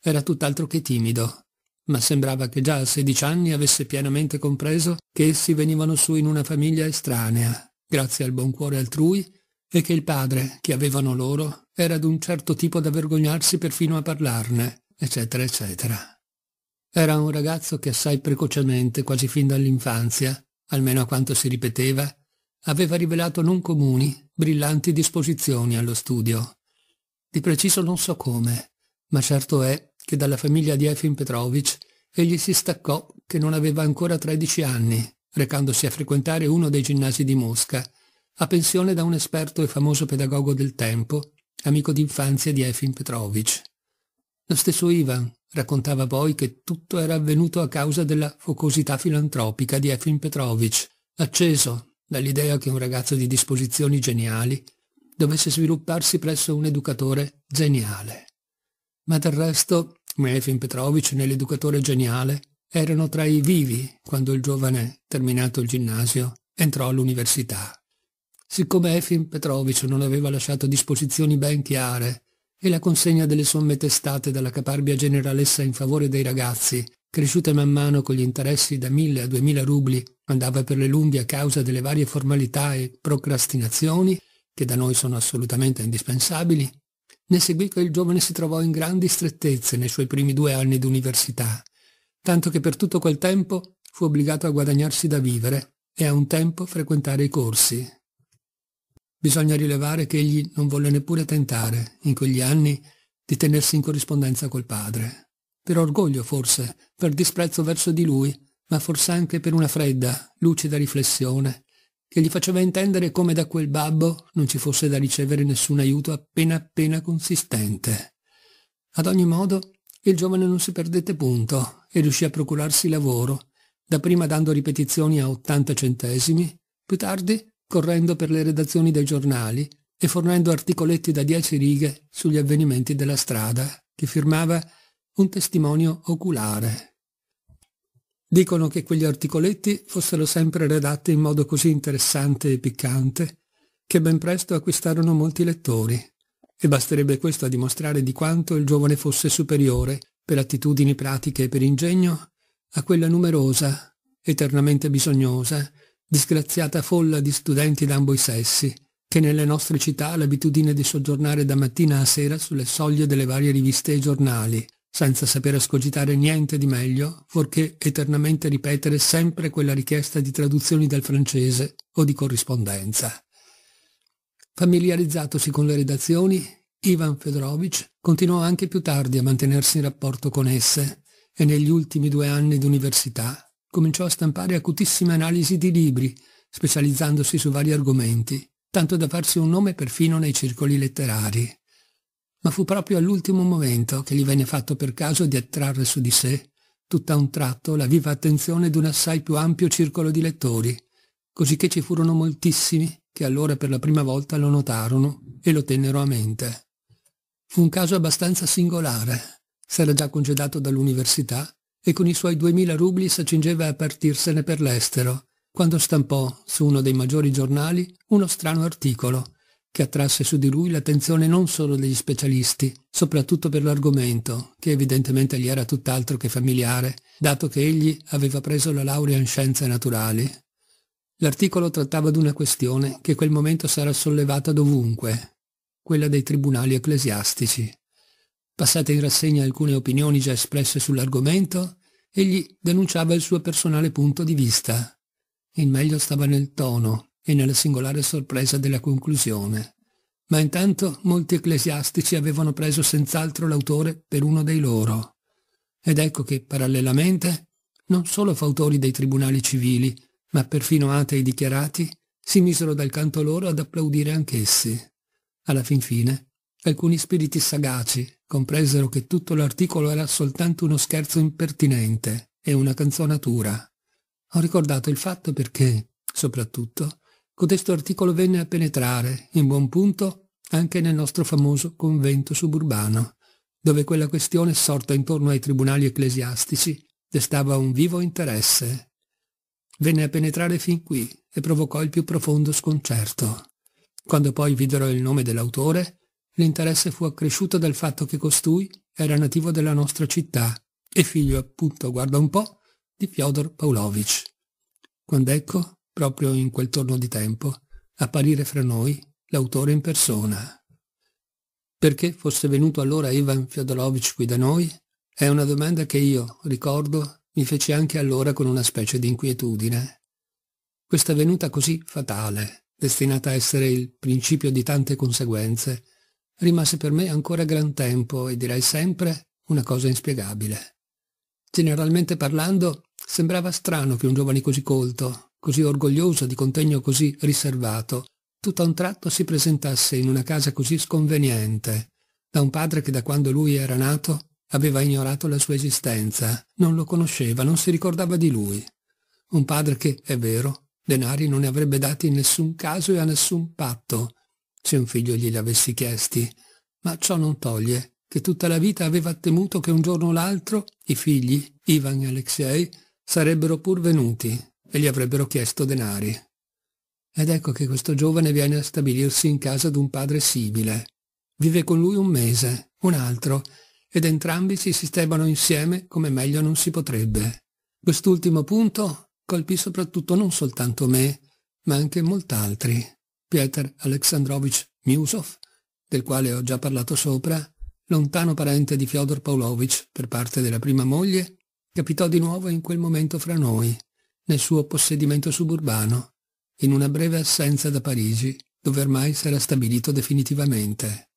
Era tutt'altro che timido, ma sembrava che già a sedici anni avesse pienamente compreso che essi venivano su in una famiglia estranea, grazie al buon cuore altrui, e che il padre, che avevano loro, era d'un certo tipo da vergognarsi perfino a parlarne, eccetera, eccetera. Era un ragazzo che assai precocemente, quasi fin dall'infanzia, almeno a quanto si ripeteva, aveva rivelato non comuni, brillanti disposizioni allo studio. Di preciso non so come, ma certo è che dalla famiglia di Efim Petrovic egli si staccò che non aveva ancora 13 anni, recandosi a frequentare uno dei ginnasi di Mosca, a pensione da un esperto e famoso pedagogo del tempo, amico d'infanzia di Efim Petrovic. Lo stesso Ivan raccontava poi che tutto era avvenuto a causa della focosità filantropica di Efim Petrovic, acceso dall'idea che un ragazzo di disposizioni geniali dovesse svilupparsi presso un educatore geniale. Ma del resto, Mefin Petrovic nell'educatore geniale erano tra i vivi quando il giovane, terminato il ginnasio, entrò all'università. Siccome Efim Petrovic non aveva lasciato disposizioni ben chiare e la consegna delle somme testate dalla caparbia generalessa in favore dei ragazzi cresciuta man mano con gli interessi da mille a duemila rubli, andava per le lunghe a causa delle varie formalità e procrastinazioni, che da noi sono assolutamente indispensabili, ne seguì che il giovane si trovò in grandi strettezze nei suoi primi due anni d'università, tanto che per tutto quel tempo fu obbligato a guadagnarsi da vivere e a un tempo frequentare i corsi. Bisogna rilevare che egli non volle neppure tentare, in quegli anni, di tenersi in corrispondenza col padre per orgoglio forse, per disprezzo verso di lui, ma forse anche per una fredda, lucida riflessione, che gli faceva intendere come da quel babbo non ci fosse da ricevere nessun aiuto appena appena consistente. Ad ogni modo, il giovane non si perdette punto e riuscì a procurarsi lavoro, dapprima dando ripetizioni a 80 centesimi, più tardi correndo per le redazioni dei giornali e fornendo articoletti da dieci righe sugli avvenimenti della strada, che firmava un testimonio oculare. Dicono che quegli articoletti fossero sempre redatti in modo così interessante e piccante che ben presto acquistarono molti lettori, e basterebbe questo a dimostrare di quanto il giovane fosse superiore, per attitudini pratiche e per ingegno, a quella numerosa, eternamente bisognosa, disgraziata folla di studenti d'ambo i sessi, che nelle nostre città ha l'abitudine di soggiornare da mattina a sera sulle soglie delle varie riviste e giornali, senza sapere escogitare niente di meglio, fuorché eternamente ripetere sempre quella richiesta di traduzioni dal francese o di corrispondenza. Familiarizzatosi con le redazioni, Ivan Fedorovich continuò anche più tardi a mantenersi in rapporto con esse e negli ultimi due anni d'università cominciò a stampare acutissime analisi di libri, specializzandosi su vari argomenti, tanto da farsi un nome perfino nei circoli letterari ma fu proprio all'ultimo momento che gli venne fatto per caso di attrarre su di sé, tutta un tratto, la viva attenzione di un assai più ampio circolo di lettori, così che ci furono moltissimi che allora per la prima volta lo notarono e lo tennero a mente. Fu un caso abbastanza singolare. S'era già congedato dall'università e con i suoi duemila rubli s'accingeva a partirsene per l'estero, quando stampò su uno dei maggiori giornali uno strano articolo che attrasse su di lui l'attenzione non solo degli specialisti, soprattutto per l'argomento, che evidentemente gli era tutt'altro che familiare, dato che egli aveva preso la laurea in scienze naturali. L'articolo trattava di una questione che quel momento sarà sollevata dovunque, quella dei tribunali ecclesiastici. Passate in rassegna alcune opinioni già espresse sull'argomento, egli denunciava il suo personale punto di vista. Il meglio stava nel tono, e nella singolare sorpresa della conclusione. Ma intanto molti ecclesiastici avevano preso senz'altro l'autore per uno dei loro. Ed ecco che, parallelamente, non solo fautori dei tribunali civili, ma perfino atei dichiarati, si misero dal canto loro ad applaudire anch'essi. Alla fin fine, alcuni spiriti sagaci compresero che tutto l'articolo era soltanto uno scherzo impertinente e una canzonatura. Ho ricordato il fatto perché, soprattutto, Codesto articolo venne a penetrare, in buon punto, anche nel nostro famoso convento suburbano, dove quella questione sorta intorno ai tribunali ecclesiastici destava un vivo interesse. Venne a penetrare fin qui e provocò il più profondo sconcerto. Quando poi videro il nome dell'autore, l'interesse fu accresciuto dal fatto che costui era nativo della nostra città e figlio appunto, guarda un po', di Fyodor Pavlovich. Quando ecco, proprio in quel torno di tempo, apparire fra noi l'autore in persona. Perché fosse venuto allora Ivan Fyodorovich qui da noi? È una domanda che io, ricordo, mi feci anche allora con una specie di inquietudine. Questa venuta così fatale, destinata a essere il principio di tante conseguenze, rimase per me ancora gran tempo e direi sempre una cosa inspiegabile. Generalmente parlando, sembrava strano che un giovane così colto, così orgoglioso di contegno così riservato, tutto a un tratto si presentasse in una casa così sconveniente, da un padre che da quando lui era nato aveva ignorato la sua esistenza, non lo conosceva, non si ricordava di lui. Un padre che, è vero, denari non ne avrebbe dati in nessun caso e a nessun patto, se un figlio glieli avessi chiesti, ma ciò non toglie che tutta la vita aveva temuto che un giorno o l'altro i figli, Ivan e Alexei, sarebbero pur venuti, e gli avrebbero chiesto denari. Ed ecco che questo giovane viene a stabilirsi in casa d'un padre simile. Vive con lui un mese, un altro, ed entrambi si sistemano insieme come meglio non si potrebbe. Quest'ultimo punto colpì soprattutto non soltanto me, ma anche molti altri. Pieter Alexandrovich Miusov, del quale ho già parlato sopra, lontano parente di Fyodor Pavlovich per parte della prima moglie, capitò di nuovo in quel momento fra noi nel suo possedimento suburbano, in una breve assenza da Parigi, dove ormai si era stabilito definitivamente.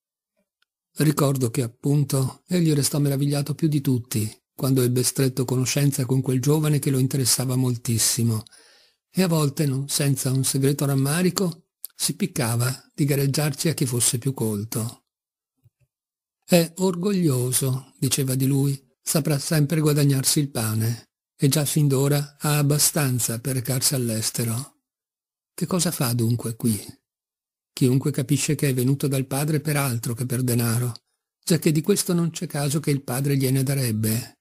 Ricordo che, appunto, egli restò meravigliato più di tutti quando ebbe stretto conoscenza con quel giovane che lo interessava moltissimo e a volte, non senza un segreto rammarico, si piccava di gareggiarci a chi fosse più colto. È orgoglioso, diceva di lui, saprà sempre guadagnarsi il pane e già fin d'ora ha abbastanza per recarsi all'estero. Che cosa fa dunque qui? Chiunque capisce che è venuto dal padre per altro che per denaro, già che di questo non c'è caso che il padre gliene darebbe.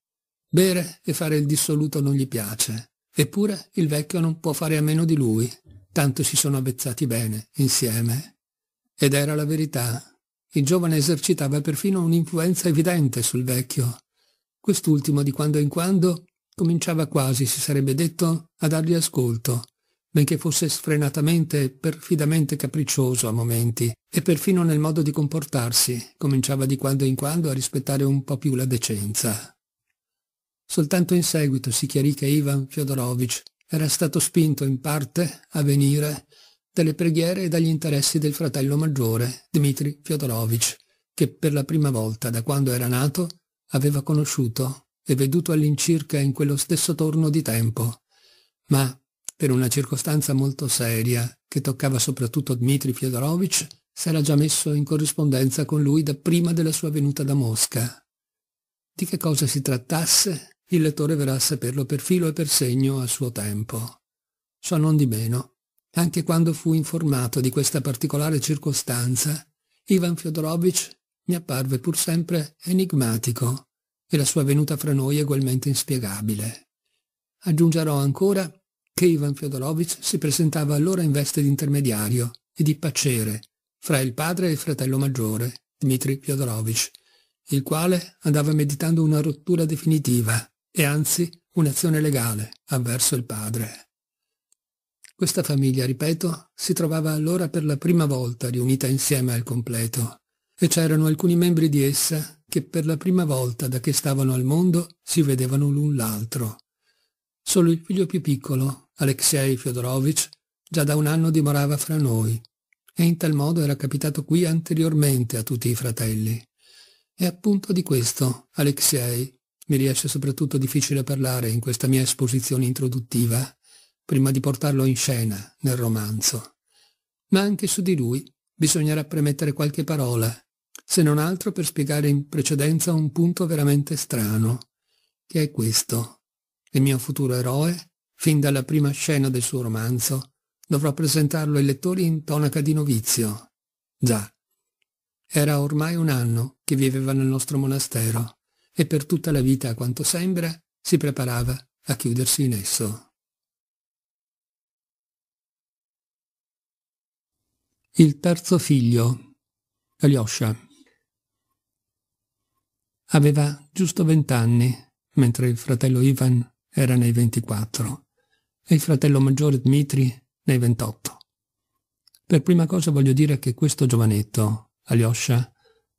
Bere e fare il dissoluto non gli piace, eppure il vecchio non può fare a meno di lui, tanto si sono avvezzati bene, insieme. Ed era la verità. Il giovane esercitava perfino un'influenza evidente sul vecchio. Quest'ultimo di quando in quando Cominciava quasi, si sarebbe detto, a dargli ascolto, benché fosse sfrenatamente, perfidamente capriccioso a momenti, e perfino nel modo di comportarsi cominciava di quando in quando a rispettare un po' più la decenza. Soltanto in seguito si chiarì che Ivan Fyodorovich era stato spinto in parte a venire dalle preghiere e dagli interessi del fratello maggiore, Dmitri Fyodorovich, che per la prima volta da quando era nato aveva conosciuto e veduto all'incirca in quello stesso torno di tempo, ma per una circostanza molto seria che toccava soprattutto Dmitri Fyodorovich, s'era già messo in corrispondenza con lui da prima della sua venuta da Mosca. Di che cosa si trattasse, il lettore verrà a saperlo per filo e per segno a suo tempo. Ciò non di meno, anche quando fu informato di questa particolare circostanza, Ivan Fyodorovich mi apparve pur sempre enigmatico e la sua venuta fra noi è ugualmente inspiegabile. Aggiungerò ancora che Ivan Fyodorovich si presentava allora in veste di intermediario e di pacere fra il padre e il fratello maggiore, Dmitri Fyodorovich, il quale andava meditando una rottura definitiva e anzi un'azione legale avverso il padre. Questa famiglia, ripeto, si trovava allora per la prima volta riunita insieme al completo e c'erano alcuni membri di essa che per la prima volta da che stavano al mondo si vedevano l'un l'altro. Solo il figlio più piccolo, Alexei Fyodorovich, già da un anno dimorava fra noi e in tal modo era capitato qui anteriormente a tutti i fratelli. E appunto di questo, Alexei, mi riesce soprattutto difficile parlare in questa mia esposizione introduttiva, prima di portarlo in scena nel romanzo. Ma anche su di lui bisognerà premettere qualche parola se non altro per spiegare in precedenza un punto veramente strano, che è questo. Il mio futuro eroe, fin dalla prima scena del suo romanzo, dovrò presentarlo ai lettori in tonaca di novizio. Già, era ormai un anno che viveva nel nostro monastero e per tutta la vita, a quanto sembra, si preparava a chiudersi in esso. Il terzo figlio, Alyosha. Aveva giusto vent'anni, mentre il fratello Ivan era nei 24 e il fratello maggiore Dmitri nei 28. Per prima cosa voglio dire che questo giovanetto, Alyosha,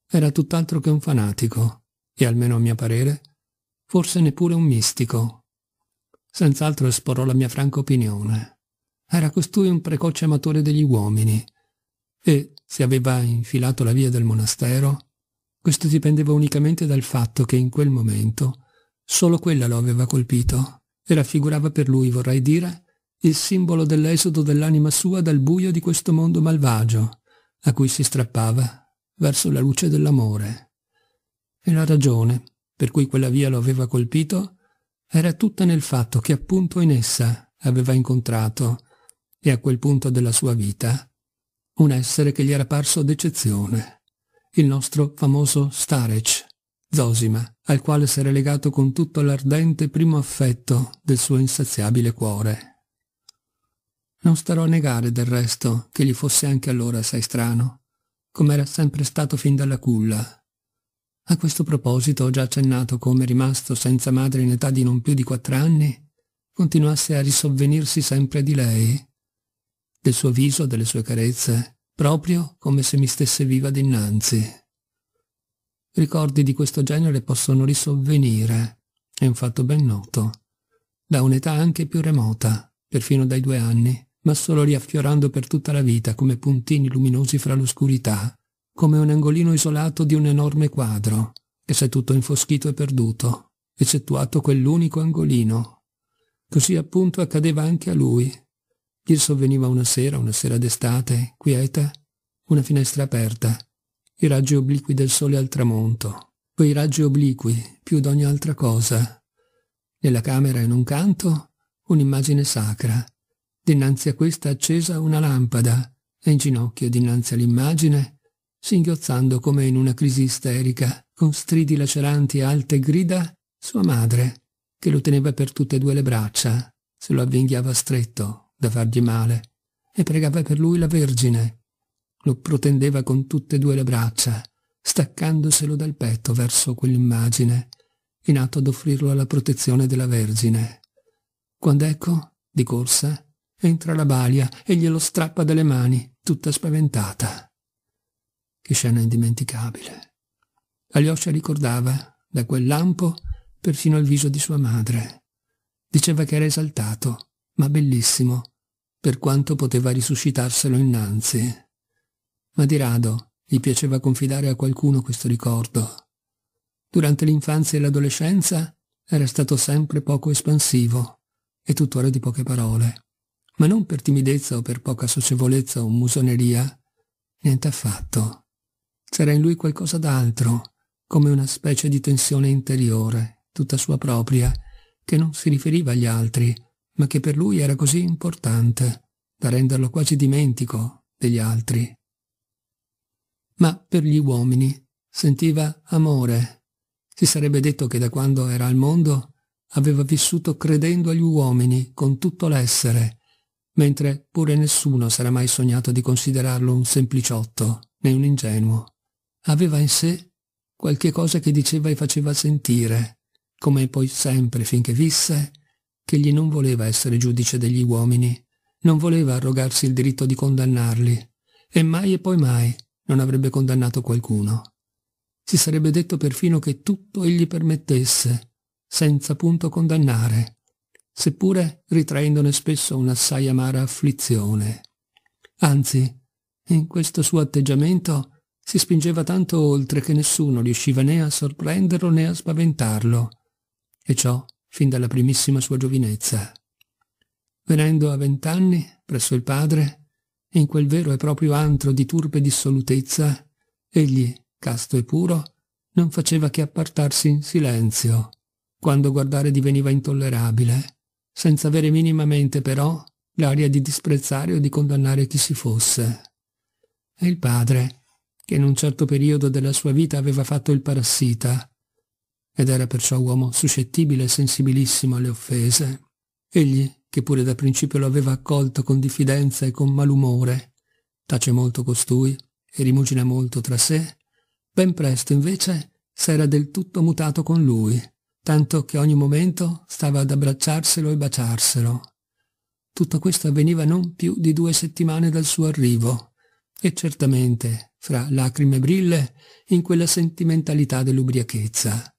era tutt'altro che un fanatico e, almeno a mio parere, forse neppure un mistico. Senz'altro esporrò la mia franca opinione. Era costui un precoce amatore degli uomini e, se aveva infilato la via del monastero, questo dipendeva unicamente dal fatto che in quel momento solo quella lo aveva colpito e raffigurava per lui, vorrei dire, il simbolo dell'esodo dell'anima sua dal buio di questo mondo malvagio, a cui si strappava verso la luce dell'amore. E la ragione per cui quella via lo aveva colpito era tutta nel fatto che appunto in essa aveva incontrato, e a quel punto della sua vita, un essere che gli era parso d'eccezione il nostro famoso Starec, Zosima, al quale s'era legato con tutto l'ardente primo affetto del suo insaziabile cuore. Non starò a negare del resto che gli fosse anche allora assai strano, come era sempre stato fin dalla culla. A questo proposito ho già accennato come rimasto senza madre in età di non più di quattro anni, continuasse a risovvenirsi sempre di lei, del suo viso, delle sue carezze, proprio come se mi stesse viva dinanzi. Ricordi di questo genere possono risovvenire, è un fatto ben noto, da un'età anche più remota, perfino dai due anni, ma solo riaffiorando per tutta la vita come puntini luminosi fra l'oscurità, come un angolino isolato di un enorme quadro, che s'è tutto infoschito e perduto, eccettuato quell'unico angolino. Così appunto accadeva anche a lui, gli sovveniva una sera, una sera d'estate, quieta, una finestra aperta, i raggi obliqui del sole al tramonto, quei raggi obliqui più d'ogni altra cosa. Nella camera in un canto un'immagine sacra, dinanzi a questa accesa una lampada e in ginocchio dinanzi all'immagine, singhiozzando come in una crisi isterica, con stridi laceranti e alte grida, sua madre, che lo teneva per tutte e due le braccia, se lo avvinghiava stretto da fargli male, e pregava per lui la Vergine. Lo protendeva con tutte e due le braccia, staccandoselo dal petto verso quell'immagine, in atto ad offrirlo alla protezione della Vergine. Quando ecco, di corsa, entra la balia e glielo strappa dalle mani, tutta spaventata. Che scena indimenticabile. Alyosha ricordava, da quel lampo, perfino il viso di sua madre. Diceva che era esaltato, ma bellissimo, per quanto poteva risuscitarselo innanzi. Ma di rado gli piaceva confidare a qualcuno questo ricordo. Durante l'infanzia e l'adolescenza era stato sempre poco espansivo e tuttora di poche parole, ma non per timidezza o per poca socievolezza o musoneria, niente affatto. C'era in lui qualcosa d'altro, come una specie di tensione interiore, tutta sua propria, che non si riferiva agli altri, ma che per lui era così importante da renderlo quasi dimentico degli altri. Ma per gli uomini sentiva amore. Si sarebbe detto che da quando era al mondo aveva vissuto credendo agli uomini con tutto l'essere, mentre pure nessuno sarà mai sognato di considerarlo un sempliciotto né un ingenuo. Aveva in sé qualche cosa che diceva e faceva sentire, come poi sempre finché visse, che egli non voleva essere giudice degli uomini, non voleva arrogarsi il diritto di condannarli, e mai e poi mai non avrebbe condannato qualcuno. Si sarebbe detto perfino che tutto egli permettesse, senza punto condannare, seppure ritraendone spesso un'assai amara afflizione. Anzi, in questo suo atteggiamento si spingeva tanto oltre che nessuno riusciva né a sorprenderlo né a spaventarlo, e ciò fin dalla primissima sua giovinezza. Venendo a vent'anni presso il padre, in quel vero e proprio antro di turpe dissolutezza, egli, casto e puro, non faceva che appartarsi in silenzio, quando guardare diveniva intollerabile, senza avere minimamente però l'aria di disprezzare o di condannare chi si fosse. E il padre, che in un certo periodo della sua vita aveva fatto il parassita, ed era perciò uomo suscettibile e sensibilissimo alle offese. Egli, che pure da principio lo aveva accolto con diffidenza e con malumore, tace molto costui e rimugina molto tra sé, ben presto invece s'era del tutto mutato con lui, tanto che ogni momento stava ad abbracciarselo e baciarselo. Tutto questo avveniva non più di due settimane dal suo arrivo, e certamente, fra lacrime e brille, in quella sentimentalità dell'ubriachezza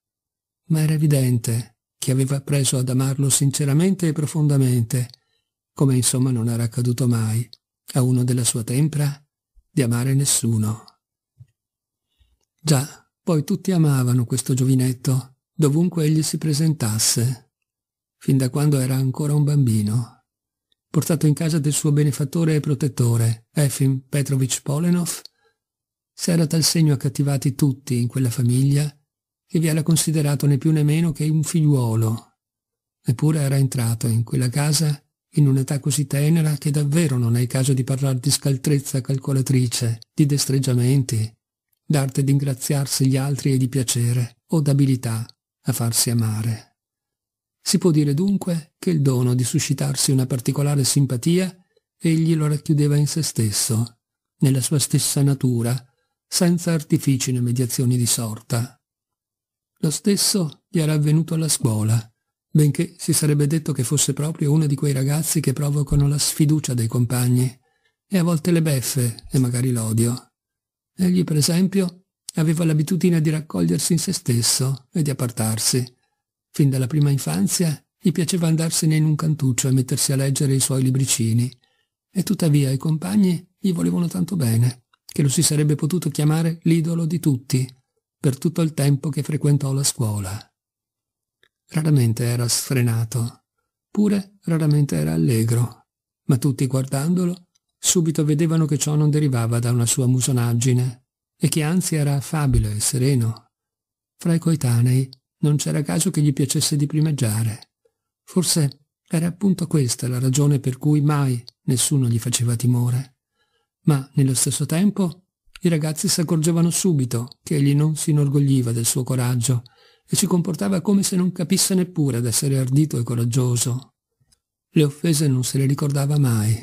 ma era evidente che aveva preso ad amarlo sinceramente e profondamente, come insomma non era accaduto mai a uno della sua tempra di amare nessuno. Già, poi tutti amavano questo giovinetto, dovunque egli si presentasse, fin da quando era ancora un bambino portato in casa del suo benefattore e protettore, Efim Petrovich Polenov, si era tal segno accattivati tutti in quella famiglia che vi era considerato né più né meno che un figliuolo. Eppure era entrato in quella casa in un'età così tenera che davvero non è caso di parlare di scaltrezza calcolatrice, di destreggiamenti, d'arte di ingraziarsi gli altri e di piacere, o d'abilità a farsi amare. Si può dire dunque che il dono di suscitarsi una particolare simpatia egli lo racchiudeva in se stesso, nella sua stessa natura, senza artifici né mediazioni di sorta. Lo stesso gli era avvenuto alla scuola, benché si sarebbe detto che fosse proprio uno di quei ragazzi che provocano la sfiducia dei compagni e a volte le beffe e magari l'odio. Egli, per esempio, aveva l'abitudine di raccogliersi in se stesso e di appartarsi. Fin dalla prima infanzia gli piaceva andarsene in un cantuccio e mettersi a leggere i suoi libricini, e tuttavia i compagni gli volevano tanto bene che lo si sarebbe potuto chiamare l'idolo di tutti, per tutto il tempo che frequentò la scuola. Raramente era sfrenato, pure raramente era allegro, ma tutti guardandolo subito vedevano che ciò non derivava da una sua musonaggine e che anzi era affabile e sereno. Fra i coetanei non c'era caso che gli piacesse di primeggiare. Forse era appunto questa la ragione per cui mai nessuno gli faceva timore. Ma nello stesso tempo i ragazzi s'accorgevano subito che egli non si inorgogliva del suo coraggio e si comportava come se non capisse neppure ad essere ardito e coraggioso. Le offese non se le ricordava mai.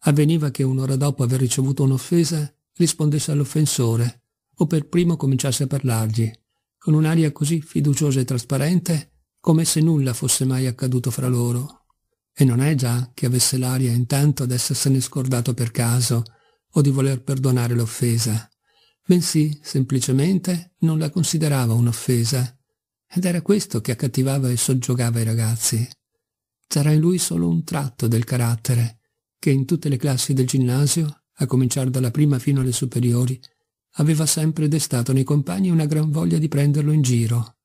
Avveniva che un'ora dopo aver ricevuto un'offesa rispondesse all'offensore o per primo cominciasse a parlargli, con un'aria così fiduciosa e trasparente come se nulla fosse mai accaduto fra loro. E non è già che avesse l'aria intanto d'essersene scordato per caso o di voler perdonare l'offesa, bensì semplicemente non la considerava un'offesa ed era questo che accattivava e soggiogava i ragazzi. C'era in lui solo un tratto del carattere che in tutte le classi del ginnasio, a cominciare dalla prima fino alle superiori, aveva sempre destato nei compagni una gran voglia di prenderlo in giro,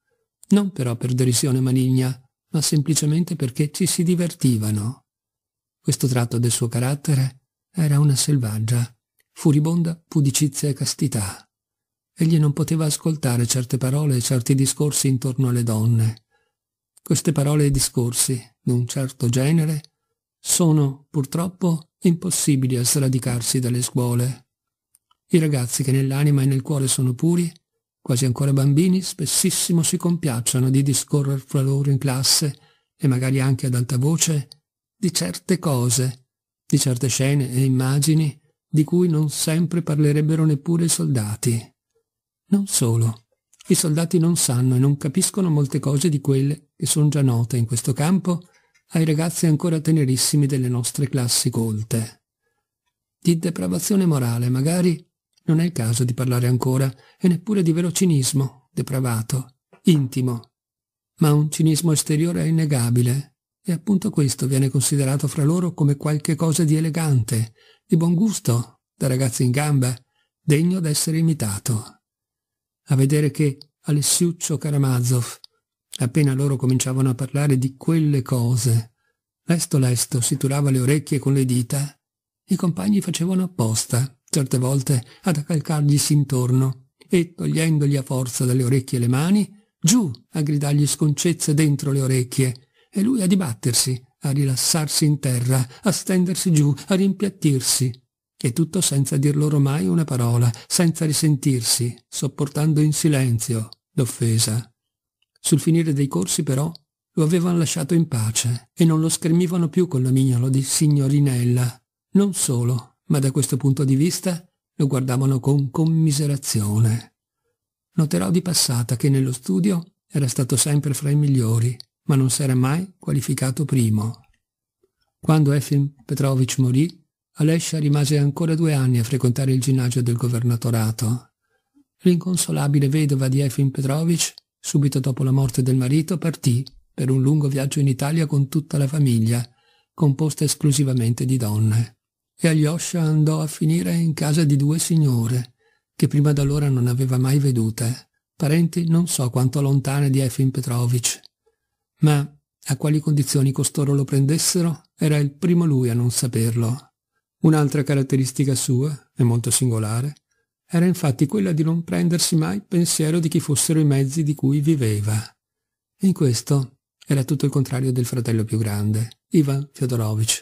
non però per derisione maligna, ma semplicemente perché ci si divertivano. Questo tratto del suo carattere era una selvaggia, furibonda pudicizia e castità. Egli non poteva ascoltare certe parole e certi discorsi intorno alle donne. Queste parole e discorsi, d'un certo genere, sono, purtroppo, impossibili a sradicarsi dalle scuole. I ragazzi che nell'anima e nel cuore sono puri, quasi ancora bambini, spessissimo si compiacciono di discorrere fra loro in classe e magari anche ad alta voce di certe cose, di certe scene e immagini di cui non sempre parlerebbero neppure i soldati. Non solo. I soldati non sanno e non capiscono molte cose di quelle che sono già note in questo campo ai ragazzi ancora tenerissimi delle nostre classi colte. Di depravazione morale magari non è il caso di parlare ancora e neppure di vero cinismo depravato, intimo, ma un cinismo esteriore è innegabile e appunto questo viene considerato fra loro come qualche cosa di elegante, di buon gusto, da ragazzo in gamba, degno d'essere imitato. A vedere che Alessiuccio Karamazov, appena loro cominciavano a parlare di quelle cose, lesto lesto si turava le orecchie con le dita, i compagni facevano apposta, certe volte, ad accalcarglisi intorno e, togliendogli a forza dalle orecchie le mani, giù a gridargli sconcezze dentro le orecchie e lui a dibattersi, a rilassarsi in terra, a stendersi giù, a rimpiattirsi. E tutto senza dir loro mai una parola, senza risentirsi, sopportando in silenzio l'offesa. Sul finire dei corsi, però, lo avevano lasciato in pace e non lo schermivano più con la mignolo di signorinella. Non solo, ma da questo punto di vista lo guardavano con commiserazione. Noterò di passata che nello studio era stato sempre fra i migliori ma non s'era mai qualificato primo. Quando Efim Petrovich morì, Alesha rimase ancora due anni a frequentare il ginnasio del governatorato. L'inconsolabile vedova di Efim Petrovich, subito dopo la morte del marito, partì per un lungo viaggio in Italia con tutta la famiglia, composta esclusivamente di donne. E Alyosha andò a finire in casa di due signore, che prima d'allora non aveva mai vedute, parenti non so quanto lontane di Efim Petrovich, ma a quali condizioni costoro lo prendessero era il primo lui a non saperlo. Un'altra caratteristica sua, e molto singolare, era infatti quella di non prendersi mai pensiero di chi fossero i mezzi di cui viveva. In questo era tutto il contrario del fratello più grande, Ivan Fyodorovich,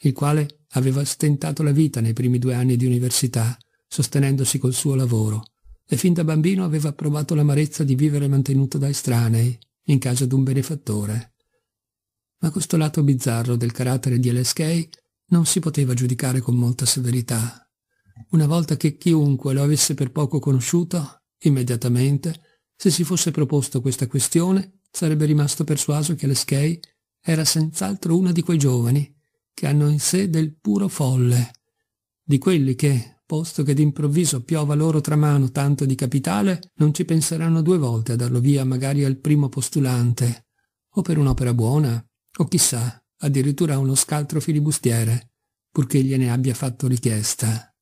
il quale aveva stentato la vita nei primi due anni di università, sostenendosi col suo lavoro, e fin da bambino aveva provato l'amarezza di vivere mantenuto da estranei, in casa d'un benefattore. Ma questo lato bizzarro del carattere di LSK non si poteva giudicare con molta severità. Una volta che chiunque lo avesse per poco conosciuto, immediatamente, se si fosse proposto questa questione, sarebbe rimasto persuaso che Leskey era senz'altro uno di quei giovani che hanno in sé del puro folle, di quelli che, Posto che d'improvviso piova loro tramano tanto di capitale, non ci penseranno due volte a darlo via magari al primo postulante, o per un'opera buona, o chissà, addirittura a uno scaltro filibustiere, purché gliene abbia fatto richiesta.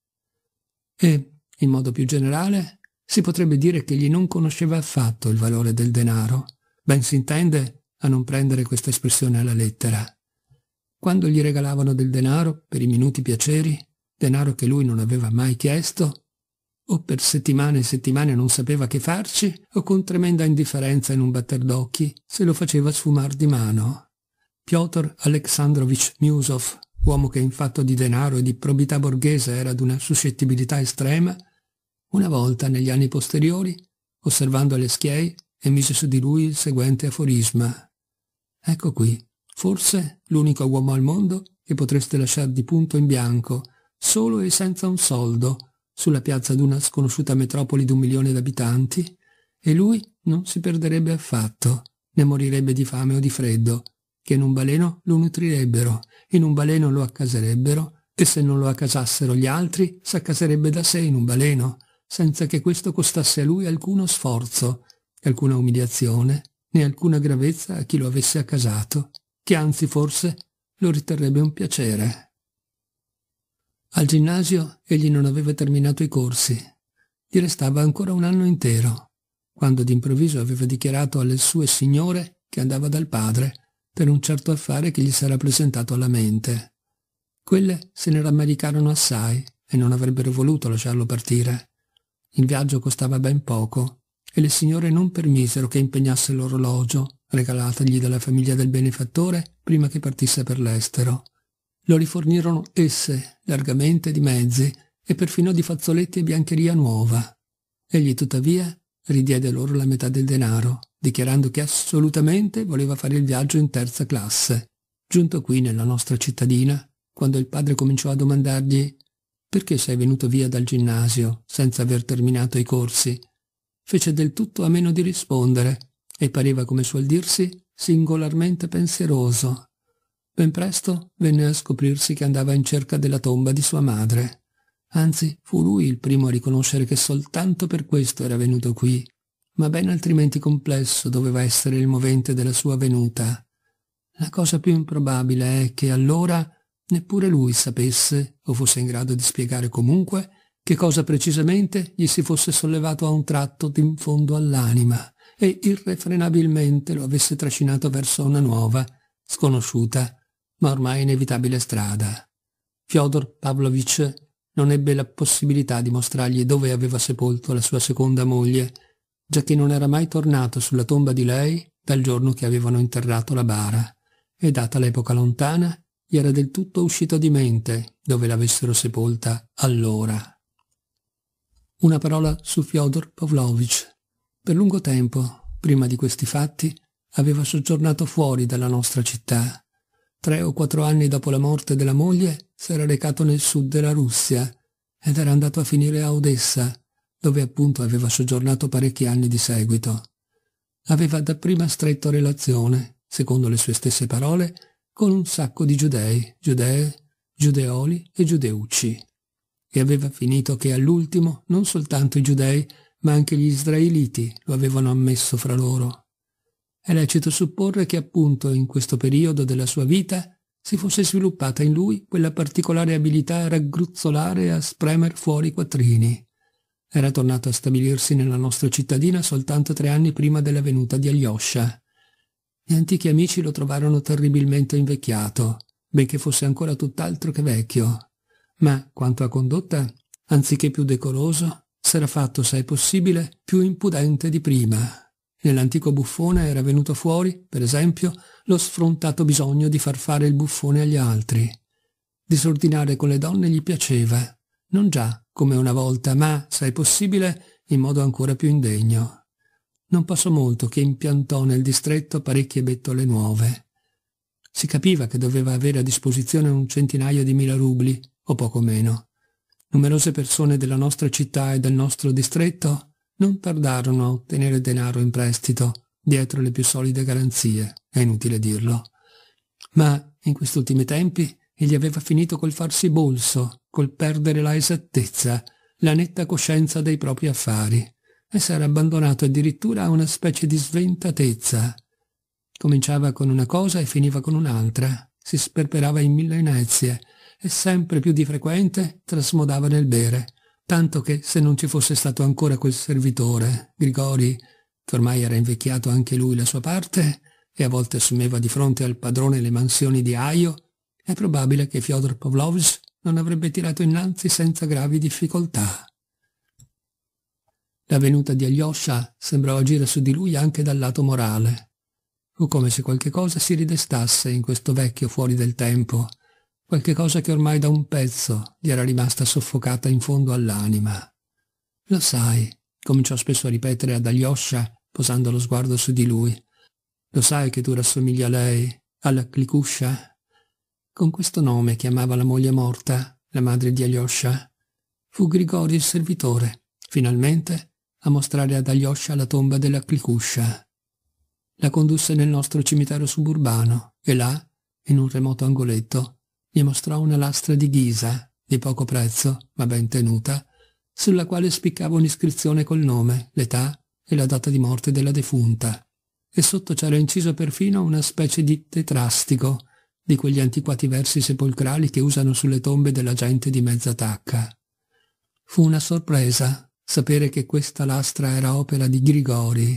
E, in modo più generale, si potrebbe dire che egli non conosceva affatto il valore del denaro, ben si intende a non prendere questa espressione alla lettera. Quando gli regalavano del denaro per i minuti piaceri, denaro che lui non aveva mai chiesto? O per settimane e settimane non sapeva che farci? O con tremenda indifferenza in un batter d'occhi se lo faceva sfumar di mano? Piotr Aleksandrovich Miusov, uomo che in fatto di denaro e di probità borghese era d'una suscettibilità estrema, una volta negli anni posteriori, osservando Leschiei, emise su di lui il seguente aforisma. Ecco qui, forse l'unico uomo al mondo che potreste lasciar di punto in bianco solo e senza un soldo, sulla piazza d'una sconosciuta metropoli d'un milione d'abitanti, e lui non si perderebbe affatto, né morirebbe di fame o di freddo, che in un baleno lo nutrirebbero, in un baleno lo accaserebbero, e se non lo accasassero gli altri, s'accaserebbe da sé in un baleno, senza che questo costasse a lui alcuno sforzo, alcuna umiliazione, né alcuna gravezza a chi lo avesse accasato, che anzi forse lo riterrebbe un piacere. Al ginnasio egli non aveva terminato i corsi. Gli restava ancora un anno intero, quando d'improvviso aveva dichiarato alle sue signore che andava dal padre per un certo affare che gli s'era presentato alla mente. Quelle se ne rammaricarono assai e non avrebbero voluto lasciarlo partire. Il viaggio costava ben poco e le signore non permisero che impegnasse l'orologio regalatagli dalla famiglia del benefattore prima che partisse per l'estero lo rifornirono esse largamente di mezzi e perfino di fazzoletti e biancheria nuova. Egli tuttavia ridiede loro la metà del denaro, dichiarando che assolutamente voleva fare il viaggio in terza classe. Giunto qui nella nostra cittadina, quando il padre cominciò a domandargli perché sei venuto via dal ginnasio senza aver terminato i corsi, fece del tutto a meno di rispondere e pareva, come suol dirsi, singolarmente pensieroso. Ben presto venne a scoprirsi che andava in cerca della tomba di sua madre. Anzi, fu lui il primo a riconoscere che soltanto per questo era venuto qui, ma ben altrimenti complesso doveva essere il movente della sua venuta. La cosa più improbabile è che allora neppure lui sapesse, o fosse in grado di spiegare comunque, che cosa precisamente gli si fosse sollevato a un tratto d'in fondo all'anima e irrefrenabilmente lo avesse trascinato verso una nuova, sconosciuta ma ormai inevitabile strada. Fyodor Pavlovich non ebbe la possibilità di mostrargli dove aveva sepolto la sua seconda moglie, giacché non era mai tornato sulla tomba di lei dal giorno che avevano interrato la bara, e data l'epoca lontana gli era del tutto uscito di mente dove l'avessero sepolta allora. Una parola su Fyodor Pavlovich. Per lungo tempo, prima di questi fatti, aveva soggiornato fuori dalla nostra città Tre o quattro anni dopo la morte della moglie s'era recato nel sud della Russia ed era andato a finire a Odessa, dove appunto aveva soggiornato parecchi anni di seguito. Aveva dapprima stretto relazione, secondo le sue stesse parole, con un sacco di giudei, giudee, giudeoli e giudeucci. E aveva finito che all'ultimo non soltanto i giudei, ma anche gli israeliti lo avevano ammesso fra loro è lecito supporre che appunto in questo periodo della sua vita si fosse sviluppata in lui quella particolare abilità a raggruzzolare e a spremer fuori i quattrini. Era tornato a stabilirsi nella nostra cittadina soltanto tre anni prima della venuta di Alyosha. Gli antichi amici lo trovarono terribilmente invecchiato, benché fosse ancora tutt'altro che vecchio. Ma, quanto a condotta, anziché più decoroso, s'era fatto, se è possibile, più impudente di prima. Nell'antico buffone era venuto fuori, per esempio, lo sfrontato bisogno di far fare il buffone agli altri. Disordinare con le donne gli piaceva, non già come una volta, ma, se è possibile, in modo ancora più indegno. Non passò molto che impiantò nel distretto parecchie bettole nuove. Si capiva che doveva avere a disposizione un centinaio di mila rubli, o poco meno. Numerose persone della nostra città e del nostro distretto non tardarono a ottenere denaro in prestito, dietro le più solide garanzie, è inutile dirlo. Ma in questi ultimi tempi egli aveva finito col farsi bolso, col perdere la esattezza, la netta coscienza dei propri affari, e s'era abbandonato addirittura a una specie di sventatezza. Cominciava con una cosa e finiva con un'altra, si sperperava in mille inezie, e sempre più di frequente trasmodava nel bere, tanto che se non ci fosse stato ancora quel servitore, Grigori, che ormai era invecchiato anche lui la sua parte, e a volte assumeva di fronte al padrone le mansioni di Aio, è probabile che Fyodor Pavlovs non avrebbe tirato innanzi senza gravi difficoltà. La venuta di Alyosha sembrò agire su di lui anche dal lato morale. Fu come se qualche cosa si ridestasse in questo vecchio fuori del tempo, qualche cosa che ormai da un pezzo gli era rimasta soffocata in fondo all'anima. Lo sai, cominciò spesso a ripetere ad Alyosha, posando lo sguardo su di lui. Lo sai che tu rassomigli a lei, alla Clicuscia? Con questo nome chiamava la moglie morta, la madre di Alyosha. Fu Grigori il servitore, finalmente, a mostrare ad Alyosha la tomba della Clicuscia. La condusse nel nostro cimitero suburbano e là, in un remoto angoletto, gli mostrò una lastra di ghisa, di poco prezzo, ma ben tenuta, sulla quale spiccava un'iscrizione col nome, l'età e la data di morte della defunta. E sotto c'era inciso perfino una specie di tetrastico, di quegli antiquati versi sepolcrali che usano sulle tombe della gente di mezza tacca. Fu una sorpresa sapere che questa lastra era opera di Grigori.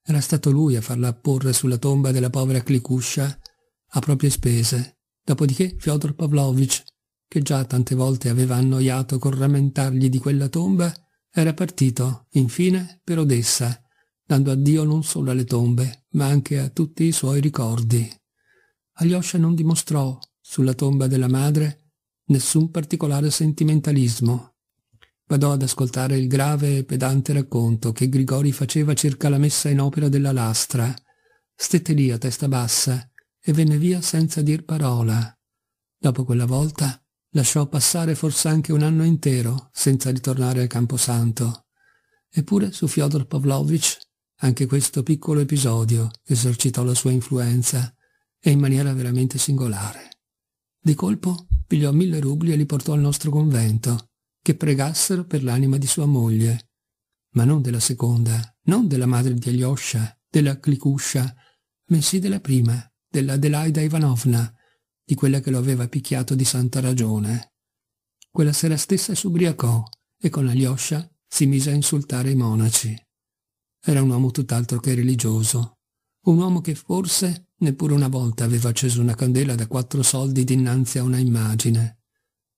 Era stato lui a farla apporre sulla tomba della povera Clicuscia a proprie spese Dopodiché Fyodor Pavlovich, che già tante volte aveva annoiato col rammentargli di quella tomba, era partito, infine, per Odessa, dando addio non solo alle tombe, ma anche a tutti i suoi ricordi. Alyosha non dimostrò, sulla tomba della madre, nessun particolare sentimentalismo. Vadò ad ascoltare il grave e pedante racconto che Grigori faceva circa la messa in opera della lastra. Stette lì a testa bassa, e venne via senza dir parola. Dopo quella volta lasciò passare forse anche un anno intero senza ritornare al Camposanto. Eppure su Fyodor Pavlovich anche questo piccolo episodio esercitò la sua influenza e in maniera veramente singolare. Di colpo pigliò mille rubli e li portò al nostro convento, che pregassero per l'anima di sua moglie, ma non della seconda, non della madre di Alyosha, della Clicuscia, bensì della prima, della Adelaida Ivanovna, di quella che lo aveva picchiato di santa ragione. Quella sera stessa si ubriacò e con Alyosha si mise a insultare i monaci. Era un uomo tutt'altro che religioso, un uomo che forse neppure una volta aveva acceso una candela da quattro soldi dinanzi a una immagine.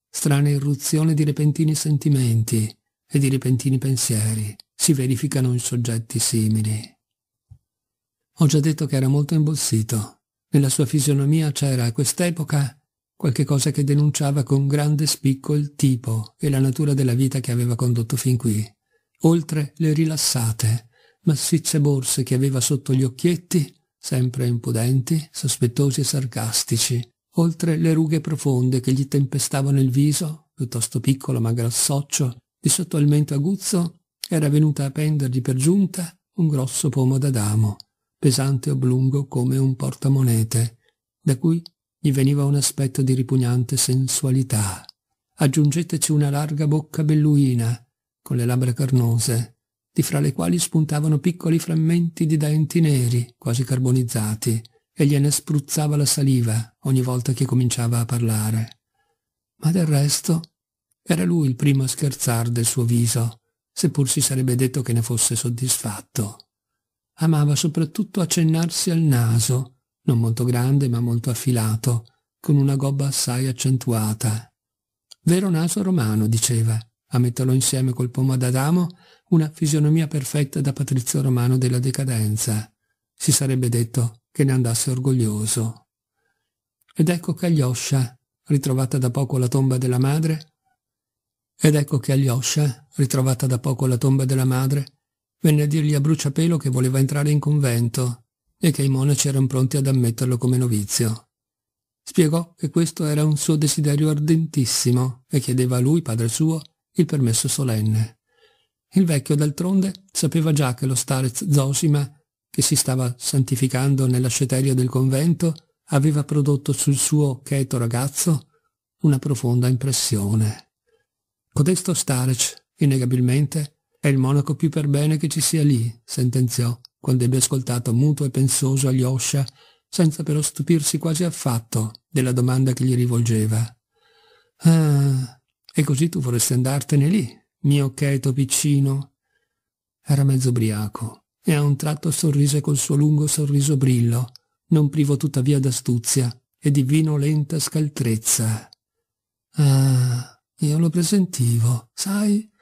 Strana irruzione di repentini sentimenti e di repentini pensieri si verificano in soggetti simili. Ho già detto che era molto imbossito, nella sua fisionomia c'era a quest'epoca qualche cosa che denunciava con grande spicco il tipo e la natura della vita che aveva condotto fin qui, oltre le rilassate, massicce borse che aveva sotto gli occhietti, sempre impudenti, sospettosi e sarcastici, oltre le rughe profonde che gli tempestavano il viso, piuttosto piccolo ma grassoccio, di sotto al mento aguzzo era venuta a pendergli per giunta un grosso pomo d'adamo, pesante e oblungo come un portamonete, da cui gli veniva un aspetto di ripugnante sensualità. Aggiungeteci una larga bocca belluina, con le labbra carnose, di fra le quali spuntavano piccoli frammenti di denti neri, quasi carbonizzati, e gliene spruzzava la saliva ogni volta che cominciava a parlare. Ma del resto era lui il primo a scherzar del suo viso, seppur si sarebbe detto che ne fosse soddisfatto amava soprattutto accennarsi al naso, non molto grande ma molto affilato, con una gobba assai accentuata. Vero naso romano, diceva, a metterlo insieme col pomo d'Adamo, una fisionomia perfetta da patrizio romano della decadenza. Si sarebbe detto che ne andasse orgoglioso. Ed ecco che Alyosha, ritrovata da poco la tomba della madre, ed ecco che Alyosha, ritrovata da poco la tomba della madre, venne a dirgli a bruciapelo che voleva entrare in convento e che i monaci erano pronti ad ammetterlo come novizio. Spiegò che questo era un suo desiderio ardentissimo e chiedeva a lui, padre suo, il permesso solenne. Il vecchio d'altronde sapeva già che lo starez Zosima, che si stava santificando nella sceteria del convento, aveva prodotto sul suo cheto ragazzo una profonda impressione. Codesto starec, innegabilmente, è il monaco più per bene che ci sia lì, sentenziò, quando ebbe ascoltato muto e pensoso Alyosha, senza però stupirsi quasi affatto della domanda che gli rivolgeva. Ah, e così tu vorresti andartene lì, mio cheto piccino? Era mezzo ubriaco, e a un tratto sorrise col suo lungo sorriso brillo, non privo tuttavia d'astuzia e di vino lenta scaltrezza. Ah, io lo presentivo, sai?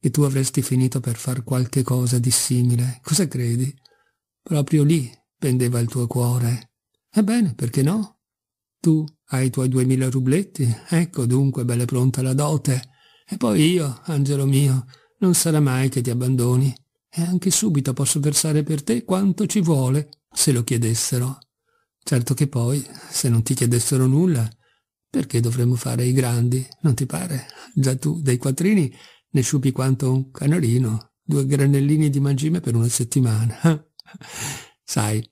che tu avresti finito per far qualche cosa di simile. Cosa credi? Proprio lì pendeva il tuo cuore. Ebbene, perché no? Tu hai i tuoi duemila rubletti, ecco dunque belle pronta la dote. E poi io, angelo mio, non sarà mai che ti abbandoni. E anche subito posso versare per te quanto ci vuole, se lo chiedessero. Certo che poi, se non ti chiedessero nulla, perché dovremmo fare i grandi, non ti pare? Già tu, dei quattrini, ne sciupi quanto un canarino, due granellini di mangime per una settimana. Sai,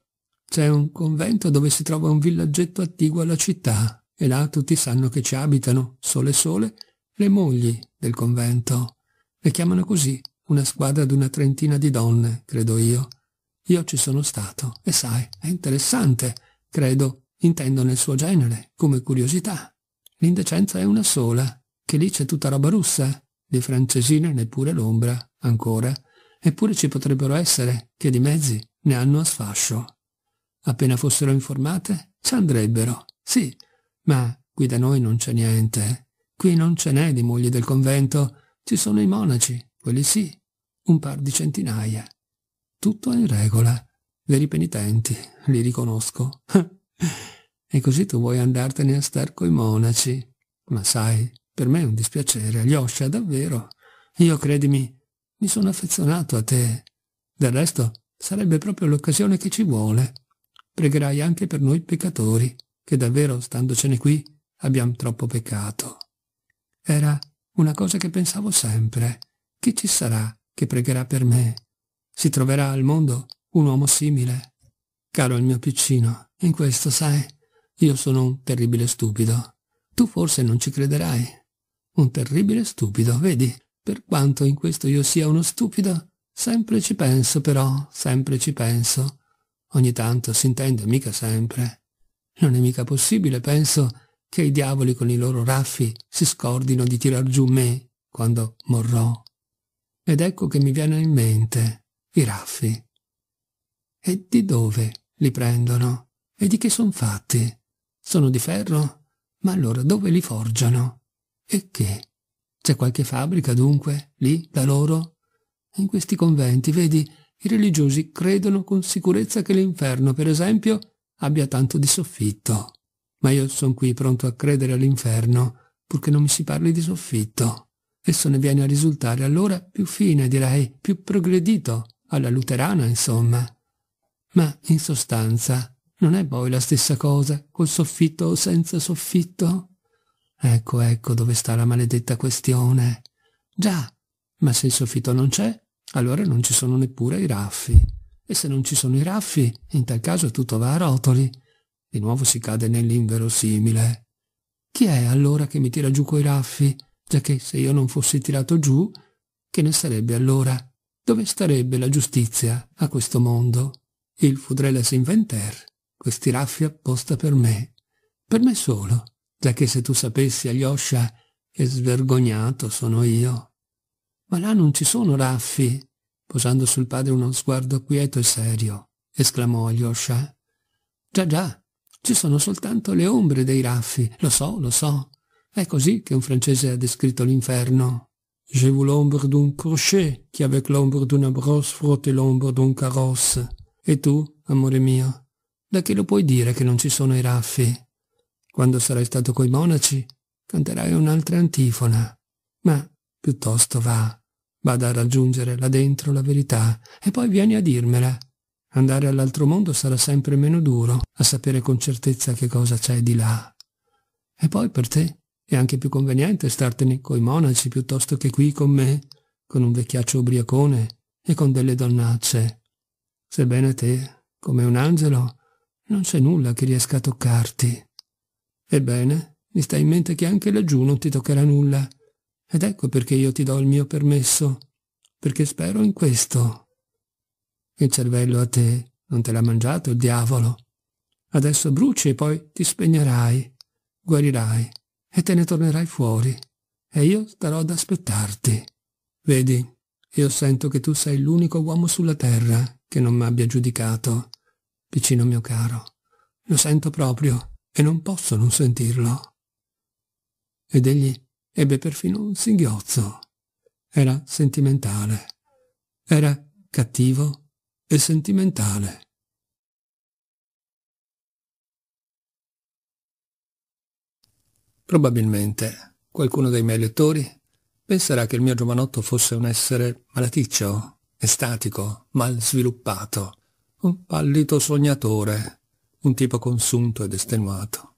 c'è un convento dove si trova un villaggetto attiguo alla città, e là tutti sanno che ci abitano, sole sole, le mogli del convento. Le chiamano così, una squadra di una trentina di donne, credo io. Io ci sono stato, e sai, è interessante, credo, intendo nel suo genere, come curiosità. L'indecenza è una sola, che lì c'è tutta roba russa, di Francesina neppure l'ombra, ancora, eppure ci potrebbero essere, che di mezzi ne hanno a sfascio. Appena fossero informate, ci andrebbero, sì, ma qui da noi non c'è niente. Qui non ce n'è di mogli del convento, ci sono i monaci, quelli sì, un par di centinaia. Tutto è in regola. Veri penitenti, li riconosco. e così tu vuoi andartene a star coi monaci. Ma sai, per me è un dispiacere, Alyosha, davvero. Io, credimi, mi sono affezionato a te. Del resto, sarebbe proprio l'occasione che ci vuole. Pregherai anche per noi peccatori, che davvero, standocene qui, abbiamo troppo peccato. Era una cosa che pensavo sempre. Chi ci sarà che pregherà per me? Si troverà al mondo un uomo simile. Caro il mio piccino, in questo, sai, io sono un terribile stupido. Tu forse non ci crederai, un terribile stupido, vedi? Per quanto in questo io sia uno stupido, sempre ci penso però, sempre ci penso. Ogni tanto, si intende mica sempre. Non è mica possibile, penso, che i diavoli con i loro raffi si scordino di tirar giù me quando morrò. Ed ecco che mi viene in mente i raffi. E di dove li prendono? E di che sono fatti? Sono di ferro? Ma allora dove li forgiano? E che? C'è qualche fabbrica, dunque, lì, da loro? In questi conventi, vedi, i religiosi credono con sicurezza che l'inferno, per esempio, abbia tanto di soffitto. Ma io sono qui pronto a credere all'inferno, purché non mi si parli di soffitto. Esso ne viene a risultare allora più fine, direi, più progredito, alla luterana, insomma. Ma, in sostanza, non è poi la stessa cosa, col soffitto o senza soffitto? Ecco, ecco dove sta la maledetta questione. Già, ma se il soffitto non c'è, allora non ci sono neppure i raffi. E se non ci sono i raffi, in tal caso tutto va a rotoli. Di nuovo si cade nell'inverosimile. Chi è allora che mi tira giù coi raffi? Già che se io non fossi tirato giù, che ne sarebbe allora? Dove starebbe la giustizia a questo mondo? Il fudrella s'inventer, questi raffi apposta per me, per me solo che se tu sapessi, Alyosha, che svergognato sono io. Ma là non ci sono raffi, posando sul padre uno sguardo quieto e serio, esclamò Alyosha. Già già, ci sono soltanto le ombre dei raffi, lo so, lo so. È così che un francese ha descritto l'inferno. Je vous l'ombre d'un crochet qui avec l'ombre d'una brosse frotte l'ombre d'un carrosse. E tu, amore mio, da che lo puoi dire che non ci sono i raffi? Quando sarai stato coi monaci, canterai un'altra antifona. Ma piuttosto va, vada a raggiungere là dentro la verità e poi vieni a dirmela. Andare all'altro mondo sarà sempre meno duro a sapere con certezza che cosa c'è di là. E poi per te è anche più conveniente startene coi monaci piuttosto che qui con me, con un vecchiaccio ubriacone e con delle donnacce. Sebbene te, come un angelo, non c'è nulla che riesca a toccarti. Ebbene, mi stai in mente che anche laggiù non ti toccherà nulla. Ed ecco perché io ti do il mio permesso, perché spero in questo. Il cervello a te non te l'ha mangiato il diavolo. Adesso bruci e poi ti spegnerai, guarirai e te ne tornerai fuori. E io starò ad aspettarti. Vedi, io sento che tu sei l'unico uomo sulla terra che non m'abbia giudicato. Piccino mio caro, lo sento proprio e non posso non sentirlo. Ed egli ebbe perfino un singhiozzo. Era sentimentale. Era cattivo e sentimentale. Probabilmente qualcuno dei miei lettori penserà che il mio giovanotto fosse un essere malaticcio, estatico, mal sviluppato, un pallido sognatore, un tipo consunto ed estenuato.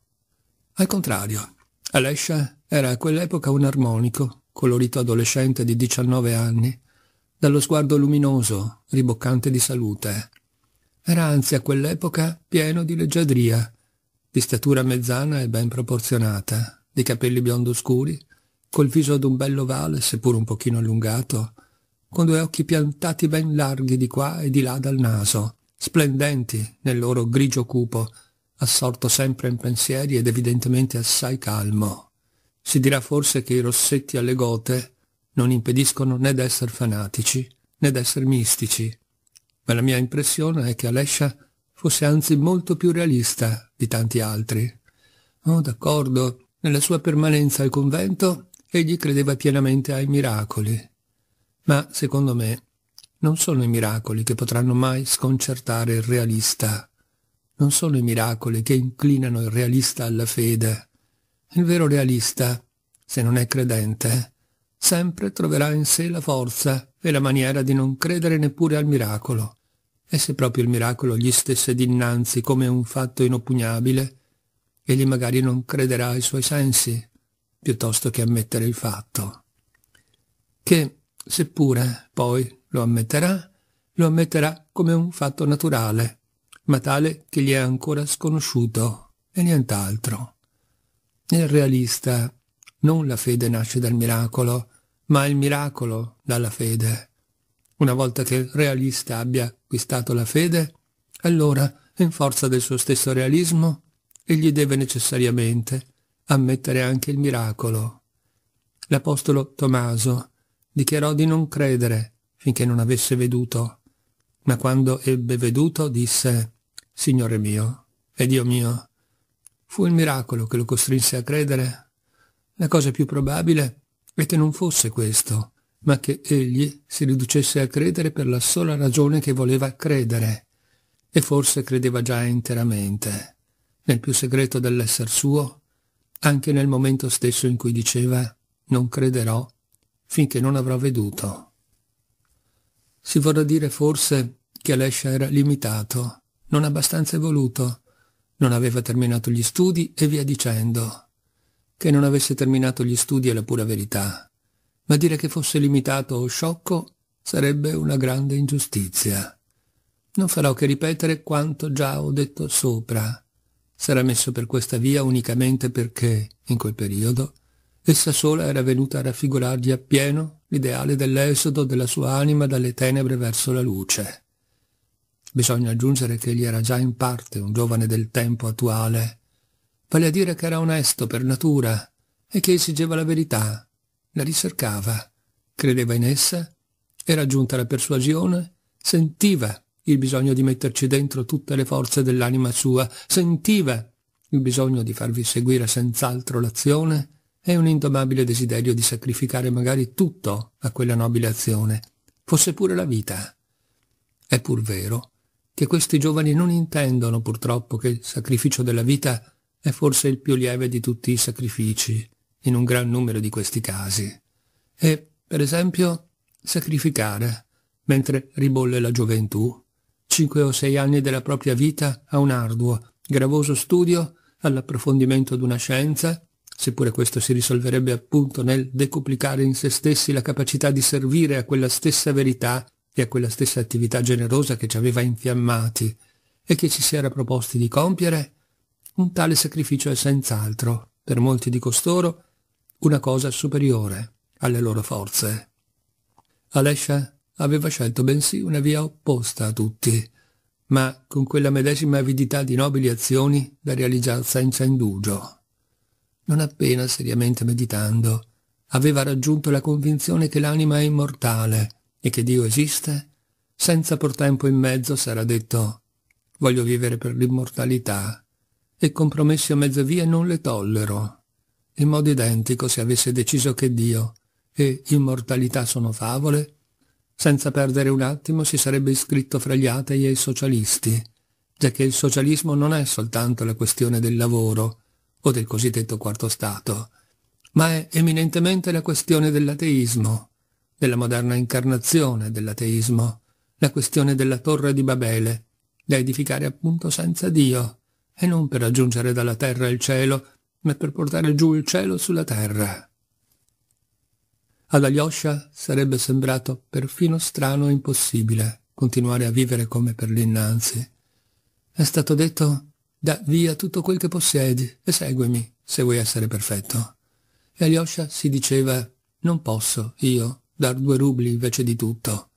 Al contrario, Alescia era a quell'epoca un armonico, colorito adolescente di 19 anni, dallo sguardo luminoso, riboccante di salute. Era anzi a quell'epoca pieno di leggiadria, di statura mezzana e ben proporzionata, di capelli biondo scuri, col viso ad un bello ovale, seppur un pochino allungato, con due occhi piantati ben larghi di qua e di là dal naso, splendenti nel loro grigio cupo, assorto sempre in pensieri ed evidentemente assai calmo. Si dirà forse che i rossetti alle gote non impediscono né d'essere fanatici né d'essere mistici, ma la mia impressione è che Alescia fosse anzi molto più realista di tanti altri. Oh, d'accordo, nella sua permanenza al convento egli credeva pienamente ai miracoli, ma secondo me non sono i miracoli che potranno mai sconcertare il realista, non sono i miracoli che inclinano il realista alla fede. Il vero realista, se non è credente, sempre troverà in sé la forza e la maniera di non credere neppure al miracolo. E se proprio il miracolo gli stesse dinanzi come un fatto inoppugnabile, egli magari non crederà ai suoi sensi, piuttosto che ammettere il fatto. Che seppure poi lo ammetterà, lo ammetterà come un fatto naturale, ma tale che gli è ancora sconosciuto e nient'altro. Nel realista non la fede nasce dal miracolo, ma il miracolo dalla fede. Una volta che il realista abbia acquistato la fede, allora, in forza del suo stesso realismo, egli deve necessariamente ammettere anche il miracolo. L'apostolo Tommaso dichiarò di non credere finché non avesse veduto, ma quando ebbe veduto disse «Signore mio, e Dio mio». Fu il miracolo che lo costrinse a credere. La cosa più probabile è che non fosse questo, ma che egli si riducesse a credere per la sola ragione che voleva credere, e forse credeva già interamente, nel più segreto dell'esser suo, anche nel momento stesso in cui diceva «Non crederò finché non avrà veduto. Si vorrà dire forse che Alescia era limitato, non abbastanza evoluto, non aveva terminato gli studi e via dicendo. Che non avesse terminato gli studi è la pura verità, ma dire che fosse limitato o sciocco sarebbe una grande ingiustizia. Non farò che ripetere quanto già ho detto sopra. Sarà messo per questa via unicamente perché, in quel periodo, Essa sola era venuta a raffigurargli appieno l'ideale dell'esodo della sua anima dalle tenebre verso la luce. Bisogna aggiungere che egli era già in parte un giovane del tempo attuale, vale a dire che era onesto per natura e che esigeva la verità, la ricercava, credeva in essa, era giunta la persuasione, sentiva il bisogno di metterci dentro tutte le forze dell'anima sua, sentiva il bisogno di farvi seguire senz'altro l'azione e un indomabile desiderio di sacrificare magari tutto a quella nobile azione, fosse pure la vita. È pur vero che questi giovani non intendono purtroppo che il sacrificio della vita è forse il più lieve di tutti i sacrifici, in un gran numero di questi casi. E, per esempio, sacrificare, mentre ribolle la gioventù, cinque o sei anni della propria vita a un arduo, gravoso studio, all'approfondimento di una scienza, seppure questo si risolverebbe appunto nel decuplicare in se stessi la capacità di servire a quella stessa verità e a quella stessa attività generosa che ci aveva infiammati e che ci si era proposti di compiere, un tale sacrificio è senz'altro, per molti di costoro, una cosa superiore alle loro forze. Alescia aveva scelto bensì una via opposta a tutti, ma con quella medesima avidità di nobili azioni da realizzarsi in cendugio non appena seriamente meditando, aveva raggiunto la convinzione che l'anima è immortale e che Dio esiste, senza por tempo in mezzo s'era detto «voglio vivere per l'immortalità» e compromessi a mezza via non le tollero. In modo identico se avesse deciso che Dio e immortalità sono favole, senza perdere un attimo si sarebbe iscritto fra gli atei e i socialisti, già che il socialismo non è soltanto la questione del lavoro, o del cosiddetto quarto stato, ma è eminentemente la questione dell'ateismo, della moderna incarnazione dell'ateismo, la questione della torre di Babele, da edificare appunto senza Dio, e non per raggiungere dalla terra il cielo, ma per portare giù il cielo sulla terra. Ad Alyosha sarebbe sembrato perfino strano e impossibile continuare a vivere come per l'innanzi. È stato detto da via tutto quel che possiedi e seguimi, se vuoi essere perfetto. E Alyosha si diceva, non posso, io, dar due rubli invece di tutto.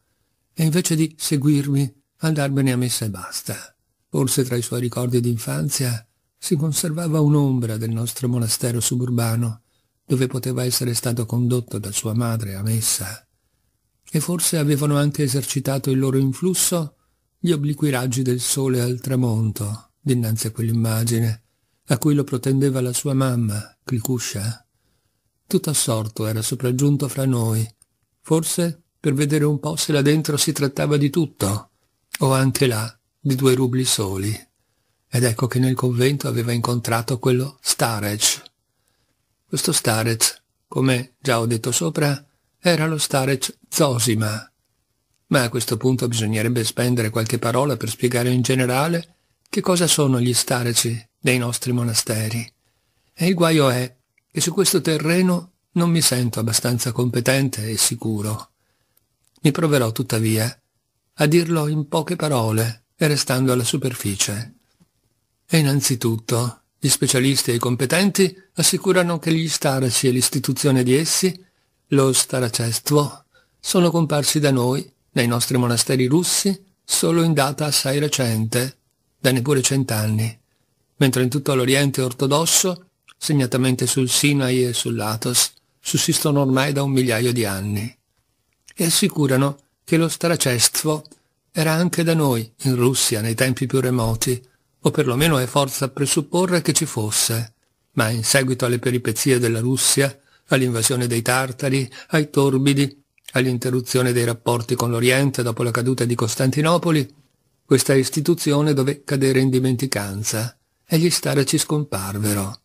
E invece di seguirmi, andarmene a messa e basta. Forse tra i suoi ricordi d'infanzia si conservava un'ombra del nostro monastero suburbano, dove poteva essere stato condotto da sua madre a messa. E forse avevano anche esercitato il loro influsso gli obliqui raggi del sole al tramonto, dinanzi a quell'immagine, a cui lo protendeva la sua mamma, Clicuscia. Tutto assorto era sopraggiunto fra noi, forse per vedere un po' se là dentro si trattava di tutto, o anche là di due rubli soli. Ed ecco che nel convento aveva incontrato quello Starec. Questo Starec, come già ho detto sopra, era lo Starec Zosima. Ma a questo punto bisognerebbe spendere qualche parola per spiegare in generale che cosa sono gli stareci dei nostri monasteri? E il guaio è che su questo terreno non mi sento abbastanza competente e sicuro. Mi proverò tuttavia a dirlo in poche parole e restando alla superficie. E innanzitutto, gli specialisti e i competenti assicurano che gli staraci e l'istituzione di essi, lo staracestvo, sono comparsi da noi, nei nostri monasteri russi, solo in data assai recente, da neppure cent'anni, mentre in tutto l'Oriente ortodosso, segnatamente sul Sinai e sull'Atos, sussistono ormai da un migliaio di anni. E assicurano che lo stracestwo era anche da noi, in Russia, nei tempi più remoti, o perlomeno è forza presupporre che ci fosse, ma in seguito alle peripezie della Russia, all'invasione dei tartari, ai torbidi, all'interruzione dei rapporti con l'Oriente dopo la caduta di Costantinopoli, questa istituzione dove cadere in dimenticanza e gli staraci scomparvero.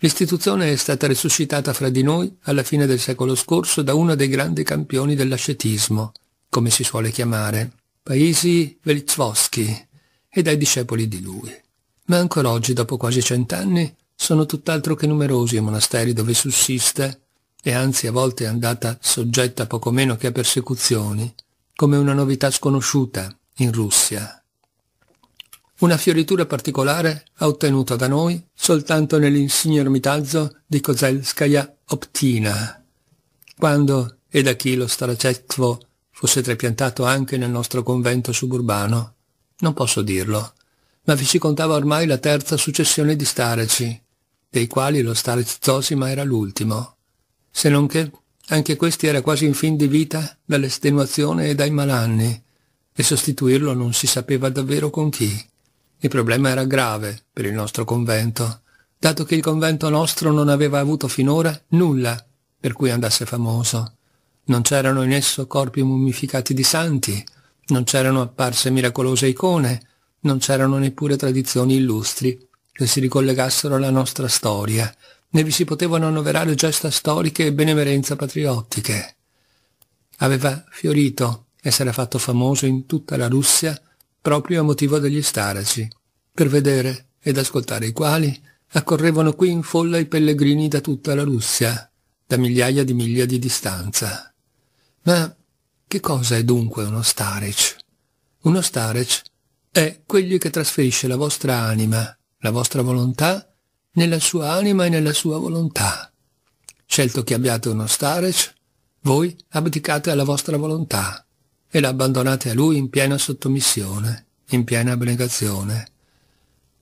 L'istituzione è stata risuscitata fra di noi alla fine del secolo scorso da uno dei grandi campioni dell'ascetismo, come si suole chiamare, Paesi Velitsvosky, e dai discepoli di lui. Ma ancora oggi, dopo quasi cent'anni, sono tutt'altro che numerosi i monasteri dove sussiste, e anzi a volte è andata soggetta poco meno che a persecuzioni, come una novità sconosciuta, in Russia. Una fioritura particolare ottenuta da noi soltanto nell'insigne ermitazzo di Kozelskaya Optina, quando e da chi lo staracetvo fosse trapiantato anche nel nostro convento suburbano. Non posso dirlo, ma vi si contava ormai la terza successione di stareci, dei quali lo starezosima era l'ultimo, se non che anche questi era quasi in fin di vita dall'estenuazione e dai malanni, e sostituirlo non si sapeva davvero con chi. Il problema era grave per il nostro convento, dato che il convento nostro non aveva avuto finora nulla per cui andasse famoso. Non c'erano in esso corpi mummificati di santi, non c'erano apparse miracolose icone, non c'erano neppure tradizioni illustri che si ricollegassero alla nostra storia, né vi si potevano annoverare gesta storiche e benemerenza patriottiche. Aveva fiorito e Essere fatto famoso in tutta la Russia proprio a motivo degli staraci, per vedere ed ascoltare i quali accorrevano qui in folla i pellegrini da tutta la Russia, da migliaia di miglia di distanza. Ma che cosa è dunque uno starec? Uno starec è quelli che trasferisce la vostra anima, la vostra volontà, nella sua anima e nella sua volontà. Scelto che abbiate uno starec, voi abdicate alla vostra volontà, e l'abbandonate a lui in piena sottomissione, in piena abnegazione.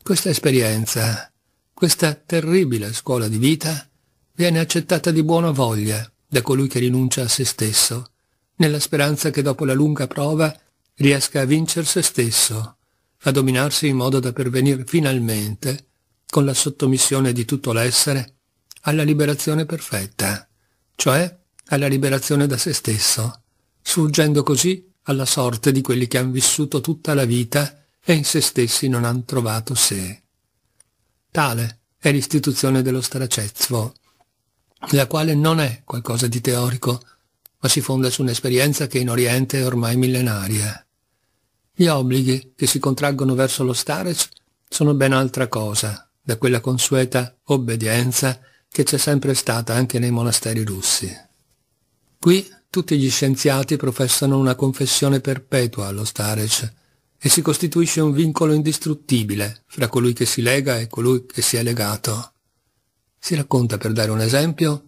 Questa esperienza, questa terribile scuola di vita, viene accettata di buona voglia da colui che rinuncia a se stesso, nella speranza che dopo la lunga prova riesca a vincere se stesso, a dominarsi in modo da pervenire finalmente, con la sottomissione di tutto l'essere, alla liberazione perfetta, cioè alla liberazione da se stesso, sfuggendo così alla sorte di quelli che han vissuto tutta la vita e in se stessi non han trovato sé. Tale è l'istituzione dello Staracezvo, la quale non è qualcosa di teorico, ma si fonda su un'esperienza che in Oriente è ormai millenaria. Gli obblighi che si contraggono verso lo Starec sono ben altra cosa da quella consueta obbedienza che c'è sempre stata anche nei monasteri russi. Qui tutti gli scienziati professano una confessione perpetua allo Starec e si costituisce un vincolo indistruttibile fra colui che si lega e colui che si è legato. Si racconta, per dare un esempio,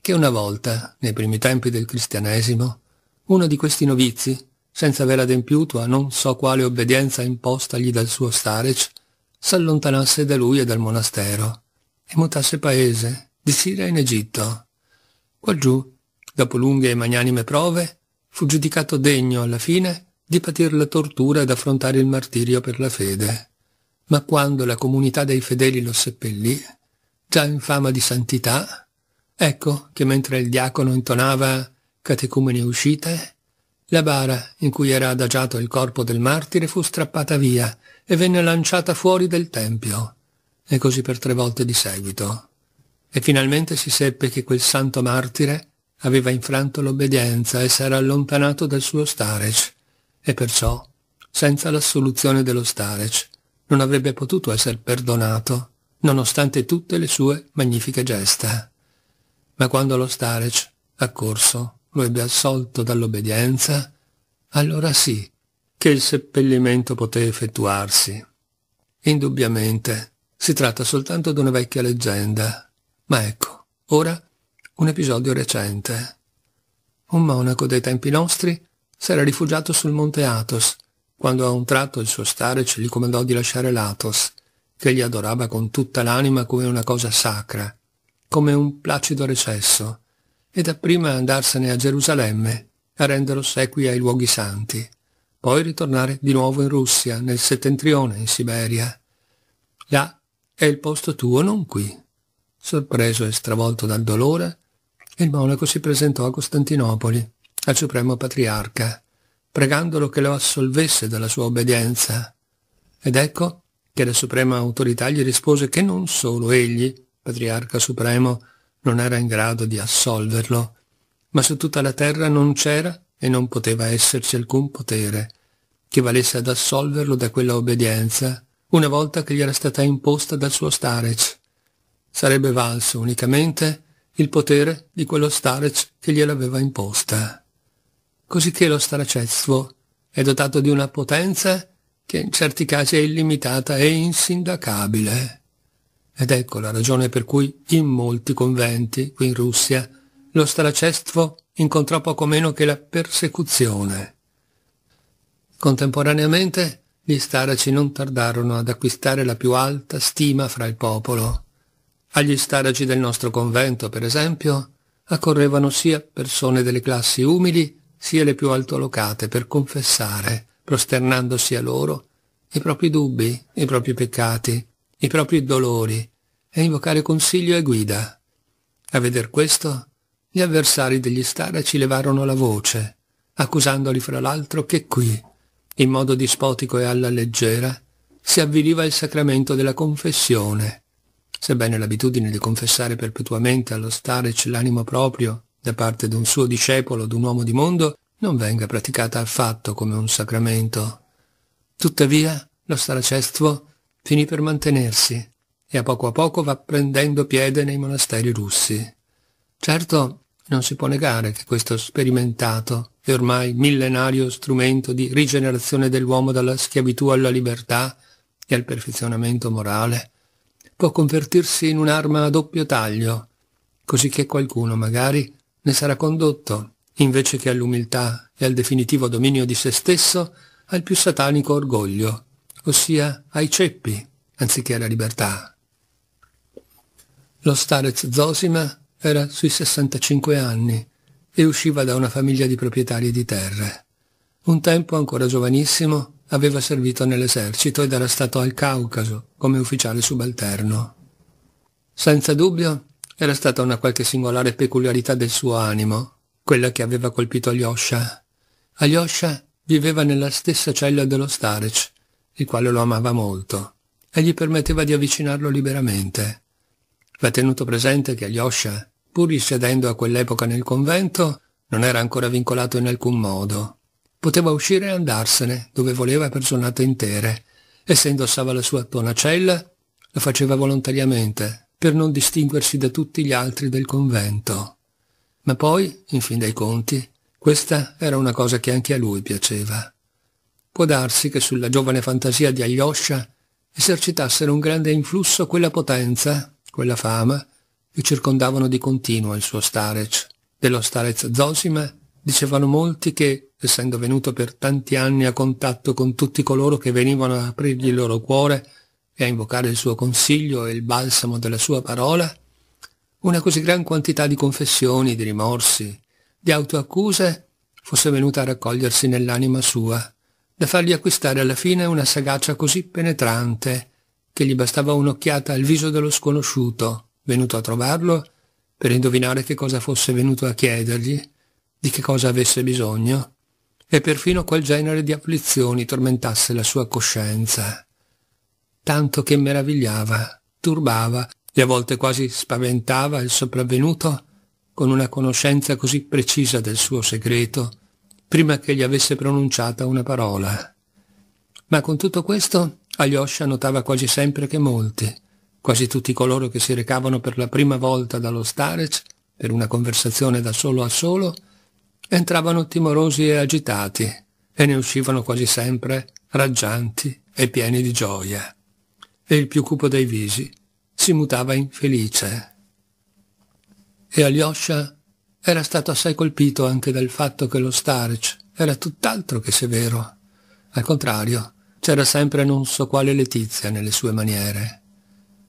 che una volta, nei primi tempi del cristianesimo, uno di questi novizi, senza aver adempiuto a non so quale obbedienza impostagli dal suo Starec, s'allontanasse da lui e dal monastero e mutasse paese, di Siria in Egitto. Quaggiù dopo lunghe e magnanime prove, fu giudicato degno alla fine di patire la tortura ed affrontare il martirio per la fede. Ma quando la comunità dei fedeli lo seppellì, già in fama di santità, ecco che mentre il diacono intonava catecumene uscite, la bara in cui era adagiato il corpo del martire fu strappata via e venne lanciata fuori del tempio, e così per tre volte di seguito. E finalmente si seppe che quel santo martire aveva infranto l'obbedienza e si era allontanato dal suo starec, e perciò, senza l'assoluzione dello starec, non avrebbe potuto essere perdonato, nonostante tutte le sue magnifiche gesta. Ma quando lo starec, accorso, lo ebbe assolto dall'obbedienza, allora sì che il seppellimento poté effettuarsi. Indubbiamente, si tratta soltanto di una vecchia leggenda, ma ecco, ora un episodio recente. Un monaco dei tempi nostri s'era rifugiato sul monte Athos, quando a un tratto il suo starec gli comandò di lasciare l'Athos, che gli adorava con tutta l'anima come una cosa sacra, come un placido recesso, e dapprima andarsene a Gerusalemme a rendere ossequi ai luoghi santi, poi ritornare di nuovo in Russia, nel settentrione, in Siberia. Là è il posto tuo, non qui. Sorpreso e stravolto dal dolore, il monaco si presentò a Costantinopoli, al supremo patriarca, pregandolo che lo assolvesse dalla sua obbedienza. Ed ecco che la suprema autorità gli rispose che non solo egli, patriarca supremo, non era in grado di assolverlo, ma su tutta la terra non c'era e non poteva esserci alcun potere che valesse ad assolverlo da quella obbedienza una volta che gli era stata imposta dal suo starec. Sarebbe valso unicamente il potere di quello starec che gliel'aveva imposta. Cosicché lo staracezvo è dotato di una potenza che in certi casi è illimitata e insindacabile. Ed ecco la ragione per cui in molti conventi, qui in Russia, lo staracetvo incontrò poco meno che la persecuzione. Contemporaneamente gli staraci non tardarono ad acquistare la più alta stima fra il popolo agli staraci del nostro convento, per esempio, accorrevano sia persone delle classi umili, sia le più altolocate per confessare, prosternandosi a loro, i propri dubbi, i propri peccati, i propri dolori, e invocare consiglio e guida. A veder questo, gli avversari degli staraci levarono la voce, accusandoli fra l'altro che qui, in modo dispotico e alla leggera, si avviliva il sacramento della confessione, sebbene l'abitudine di confessare perpetuamente allo starec l'animo proprio da parte d'un suo discepolo, d'un uomo di mondo, non venga praticata affatto come un sacramento. Tuttavia, lo staracestvo finì per mantenersi e a poco a poco va prendendo piede nei monasteri russi. Certo, non si può negare che questo sperimentato e ormai millenario strumento di rigenerazione dell'uomo dalla schiavitù alla libertà e al perfezionamento morale può ecco convertirsi in un'arma a doppio taglio, così che qualcuno magari ne sarà condotto, invece che all'umiltà e al definitivo dominio di se stesso, al più satanico orgoglio, ossia ai ceppi, anziché alla libertà. Lo Starez Zosima era sui 65 anni e usciva da una famiglia di proprietari di terre. Un tempo ancora giovanissimo, aveva servito nell'esercito ed era stato al Caucaso come ufficiale subalterno. Senza dubbio era stata una qualche singolare peculiarità del suo animo, quella che aveva colpito Alyosha. Alyosha viveva nella stessa cella dello Starec, il quale lo amava molto, e gli permetteva di avvicinarlo liberamente. Va tenuto presente che Alyosha, pur risiedendo a quell'epoca nel convento, non era ancora vincolato in alcun modo Poteva uscire e andarsene, dove voleva per giornate intere, e se indossava la sua tonacella, la faceva volontariamente, per non distinguersi da tutti gli altri del convento. Ma poi, in fin dei conti, questa era una cosa che anche a lui piaceva. Può darsi che sulla giovane fantasia di Alyosha esercitassero un grande influsso quella potenza, quella fama, che circondavano di continuo il suo starec, dello starec Zosima Dicevano molti che, essendo venuto per tanti anni a contatto con tutti coloro che venivano ad aprirgli il loro cuore e a invocare il suo consiglio e il balsamo della sua parola, una così gran quantità di confessioni, di rimorsi, di autoaccuse fosse venuta a raccogliersi nell'anima sua, da fargli acquistare alla fine una sagacia così penetrante che gli bastava un'occhiata al viso dello sconosciuto, venuto a trovarlo, per indovinare che cosa fosse venuto a chiedergli di che cosa avesse bisogno, e perfino quel genere di afflizioni tormentasse la sua coscienza, tanto che meravigliava, turbava e a volte quasi spaventava il sopravvenuto con una conoscenza così precisa del suo segreto, prima che gli avesse pronunciata una parola. Ma con tutto questo Alyosha notava quasi sempre che molti, quasi tutti coloro che si recavano per la prima volta dallo Starec, per una conversazione da solo a solo, entravano timorosi e agitati e ne uscivano quasi sempre raggianti e pieni di gioia. E il più cupo dei visi si mutava infelice. E Alyosha era stato assai colpito anche dal fatto che lo Starch era tutt'altro che severo. Al contrario, c'era sempre non so quale letizia nelle sue maniere.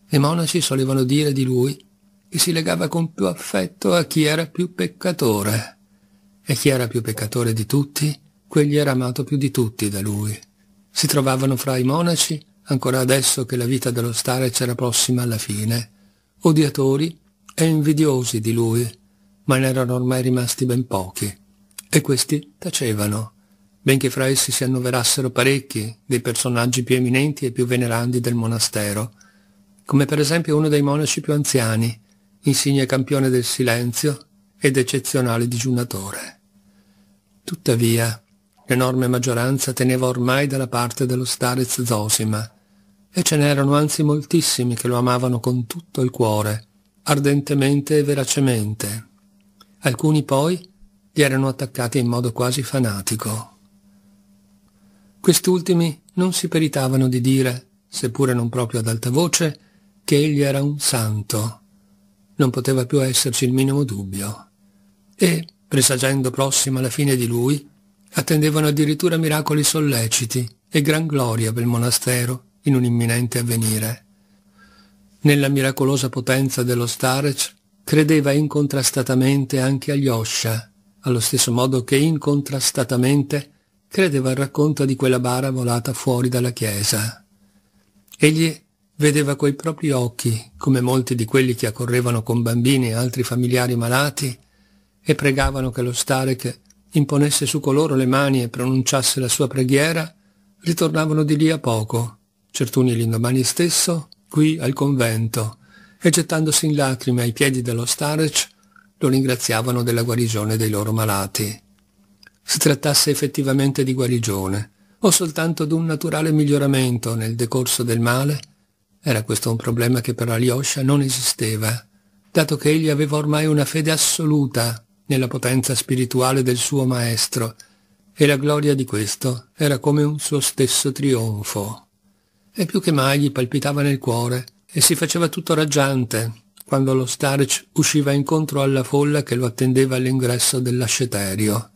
I monaci solevano dire di lui che si legava con più affetto a chi era più peccatore e chi era più peccatore di tutti, quegli era amato più di tutti da lui. Si trovavano fra i monaci, ancora adesso che la vita dello stare c'era prossima alla fine, odiatori e invidiosi di lui, ma ne erano ormai rimasti ben pochi. E questi tacevano, benché fra essi si annoverassero parecchi dei personaggi più eminenti e più venerandi del monastero, come per esempio uno dei monaci più anziani, insigne campione del silenzio ed eccezionale digiunatore. Tuttavia, l'enorme maggioranza teneva ormai dalla parte dello Starez Zosima, e ce n'erano anzi moltissimi che lo amavano con tutto il cuore, ardentemente e veracemente. Alcuni poi gli erano attaccati in modo quasi fanatico. Quest'ultimi non si peritavano di dire, seppure non proprio ad alta voce, che egli era un santo. Non poteva più esserci il minimo dubbio. E presagendo prossima la fine di lui, attendevano addirittura miracoli solleciti e gran gloria per il monastero in un imminente avvenire. Nella miracolosa potenza dello Starec credeva incontrastatamente anche agli Osha, allo stesso modo che incontrastatamente credeva al racconto di quella bara volata fuori dalla chiesa. Egli vedeva coi propri occhi come molti di quelli che accorrevano con bambini e altri familiari malati e pregavano che lo Starek imponesse su coloro le mani e pronunciasse la sua preghiera, ritornavano di lì a poco, certuni l'indomani stesso, qui al convento, e gettandosi in lacrime ai piedi dello Starec, lo ringraziavano della guarigione dei loro malati. Si trattasse effettivamente di guarigione, o soltanto d'un naturale miglioramento nel decorso del male, era questo un problema che per Alyosha non esisteva, dato che egli aveva ormai una fede assoluta nella potenza spirituale del suo maestro, e la gloria di questo era come un suo stesso trionfo. E più che mai gli palpitava nel cuore e si faceva tutto raggiante quando lo Starch usciva incontro alla folla che lo attendeva all'ingresso dell'asceterio.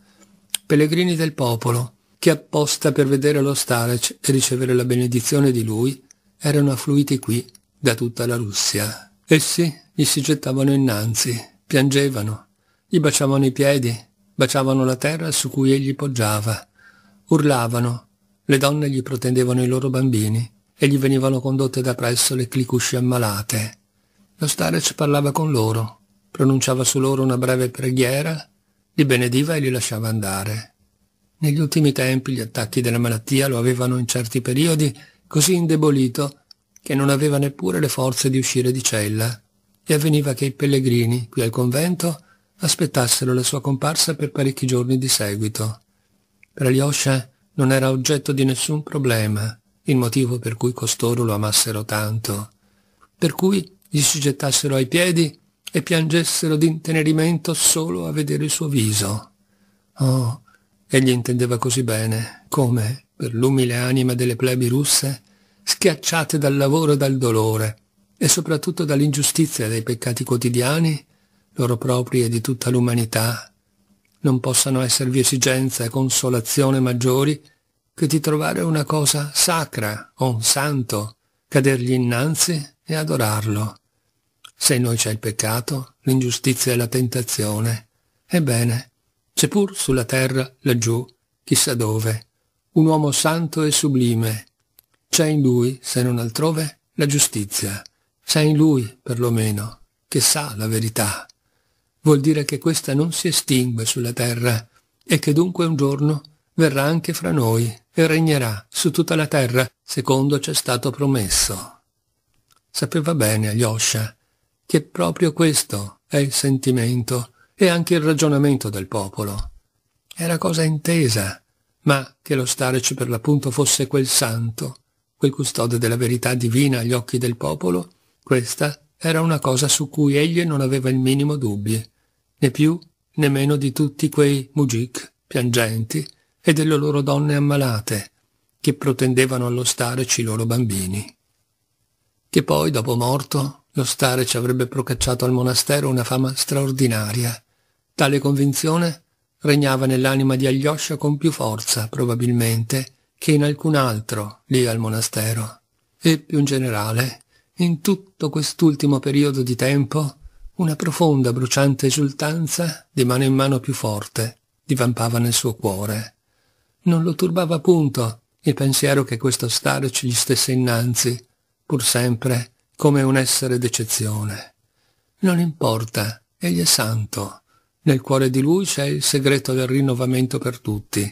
Pellegrini del popolo, che apposta per vedere lo Starch e ricevere la benedizione di lui, erano affluiti qui da tutta la Russia. Essi gli si gettavano innanzi, piangevano, gli baciavano i piedi, baciavano la terra su cui egli poggiava. Urlavano, le donne gli protendevano i loro bambini e gli venivano condotte da presso le clicusce ammalate. Lo starec parlava con loro, pronunciava su loro una breve preghiera, li benediva e li lasciava andare. Negli ultimi tempi gli attacchi della malattia lo avevano in certi periodi così indebolito che non aveva neppure le forze di uscire di cella e avveniva che i pellegrini qui al convento aspettassero la sua comparsa per parecchi giorni di seguito. Per Alyosha non era oggetto di nessun problema il motivo per cui costoro lo amassero tanto, per cui gli si gettassero ai piedi e piangessero d'intenerimento solo a vedere il suo viso. Oh, egli intendeva così bene come, per l'umile anima delle plebi russe, schiacciate dal lavoro e dal dolore, e soprattutto dall'ingiustizia dei peccati quotidiani, loro proprie e di tutta l'umanità, non possano esservi esigenza e consolazione maggiori che di trovare una cosa sacra o un santo, cadergli innanzi e adorarlo. Se in noi c'è il peccato, l'ingiustizia e la tentazione, ebbene, c'è pur sulla terra, laggiù, chissà dove, un uomo santo e sublime. C'è in lui, se non altrove, la giustizia. C'è in lui, perlomeno, che sa la verità vuol dire che questa non si estingue sulla terra e che dunque un giorno verrà anche fra noi e regnerà su tutta la terra secondo ci è stato promesso. Sapeva bene Alyosha che proprio questo è il sentimento e anche il ragionamento del popolo. Era cosa intesa, ma che lo stareci per l'appunto fosse quel santo, quel custode della verità divina agli occhi del popolo, questa era una cosa su cui egli non aveva il minimo dubbio né più né meno di tutti quei mujik piangenti e delle loro donne ammalate, che protendevano allo stareci i loro bambini. Che poi, dopo morto, lo stareci avrebbe procacciato al monastero una fama straordinaria. Tale convinzione regnava nell'anima di Aglioscia con più forza, probabilmente, che in alcun altro lì al monastero. E più in generale, in tutto quest'ultimo periodo di tempo, una profonda, bruciante esultanza, di mano in mano più forte, divampava nel suo cuore. Non lo turbava punto il pensiero che questo stare ci gli stesse innanzi, pur sempre come un essere d'eccezione. Non importa, egli è santo. Nel cuore di lui c'è il segreto del rinnovamento per tutti.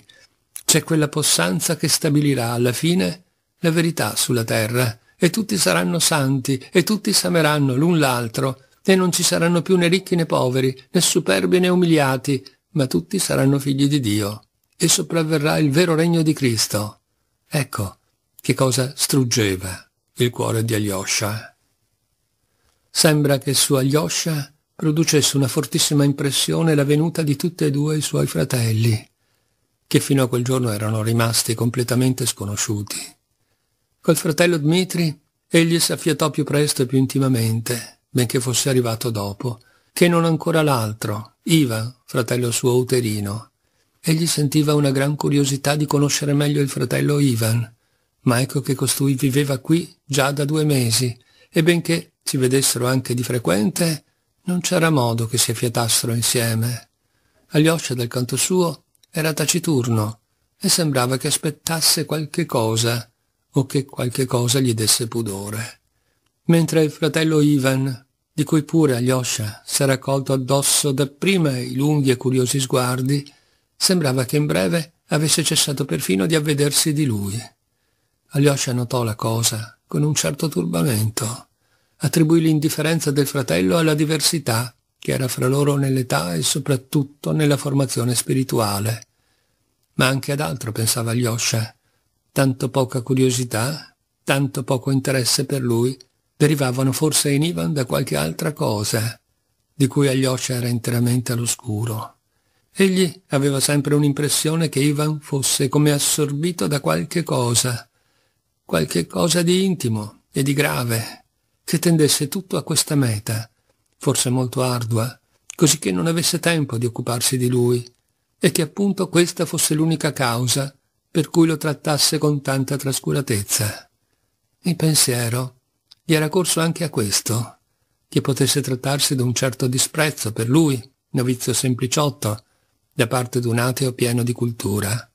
C'è quella possanza che stabilirà alla fine la verità sulla terra, e tutti saranno santi, e tutti s'ameranno l'un l'altro, e non ci saranno più né ricchi né poveri, né superbi né umiliati, ma tutti saranno figli di Dio, e sopravverrà il vero regno di Cristo. Ecco che cosa struggeva il cuore di Alyosha. Sembra che su Alyosha producesse una fortissima impressione la venuta di tutti e due i suoi fratelli, che fino a quel giorno erano rimasti completamente sconosciuti. Col fratello Dmitri egli si s'affiatò più presto e più intimamente benché fosse arrivato dopo, che non ancora l'altro, Iva, fratello suo uterino. Egli sentiva una gran curiosità di conoscere meglio il fratello Ivan, ma ecco che costui viveva qui già da due mesi, e benché si vedessero anche di frequente, non c'era modo che si affiatassero insieme. Alyosha dal canto suo era taciturno e sembrava che aspettasse qualche cosa o che qualche cosa gli desse pudore mentre il fratello Ivan, di cui pure Alyosha s'era colto addosso dapprima i lunghi e curiosi sguardi, sembrava che in breve avesse cessato perfino di avvedersi di lui. Alyosha notò la cosa con un certo turbamento. Attribuì l'indifferenza del fratello alla diversità che era fra loro nell'età e soprattutto nella formazione spirituale. Ma anche ad altro pensava Alyosha. Tanto poca curiosità, tanto poco interesse per lui derivavano forse in Ivan da qualche altra cosa, di cui Alyosha era interamente all'oscuro. Egli aveva sempre un'impressione che Ivan fosse come assorbito da qualche cosa, qualche cosa di intimo e di grave, che tendesse tutto a questa meta, forse molto ardua, così che non avesse tempo di occuparsi di lui, e che appunto questa fosse l'unica causa per cui lo trattasse con tanta trascuratezza. Il pensiero gli era corso anche a questo, che potesse trattarsi di un certo disprezzo per lui, novizio sempliciotto, da parte di un ateo pieno di cultura.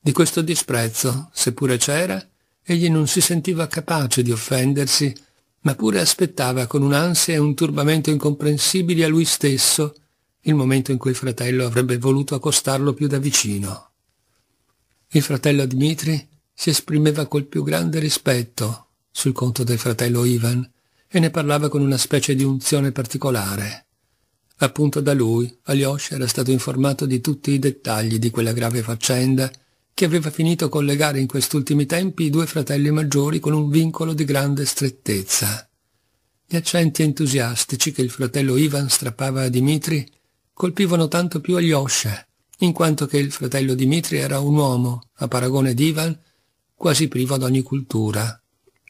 Di questo disprezzo, seppure c'era, egli non si sentiva capace di offendersi, ma pure aspettava con un'ansia e un turbamento incomprensibili a lui stesso il momento in cui il fratello avrebbe voluto accostarlo più da vicino. Il fratello Dmitri si esprimeva col più grande rispetto, sul conto del fratello Ivan e ne parlava con una specie di unzione particolare. Appunto da lui, Aliosh era stato informato di tutti i dettagli di quella grave faccenda che aveva finito col legare in quest'ultimi tempi i due fratelli maggiori con un vincolo di grande strettezza. Gli accenti entusiastici che il fratello Ivan strappava a Dimitri colpivano tanto più Alyosha, in quanto che il fratello Dimitri era un uomo, a paragone di Ivan, quasi privo ogni cultura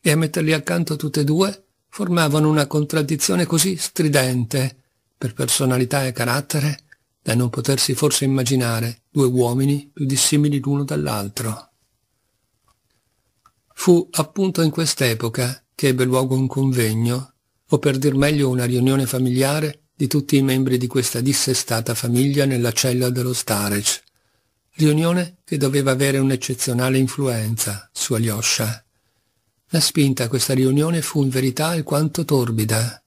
e a metterli accanto tutte e due formavano una contraddizione così stridente, per personalità e carattere, da non potersi forse immaginare due uomini più dissimili l'uno dall'altro. Fu appunto in quest'epoca che ebbe luogo un convegno, o per dir meglio una riunione familiare di tutti i membri di questa dissestata famiglia nella cella dello Starec, riunione che doveva avere un'eccezionale influenza su Alyosha. La spinta a questa riunione fu in verità alquanto torbida.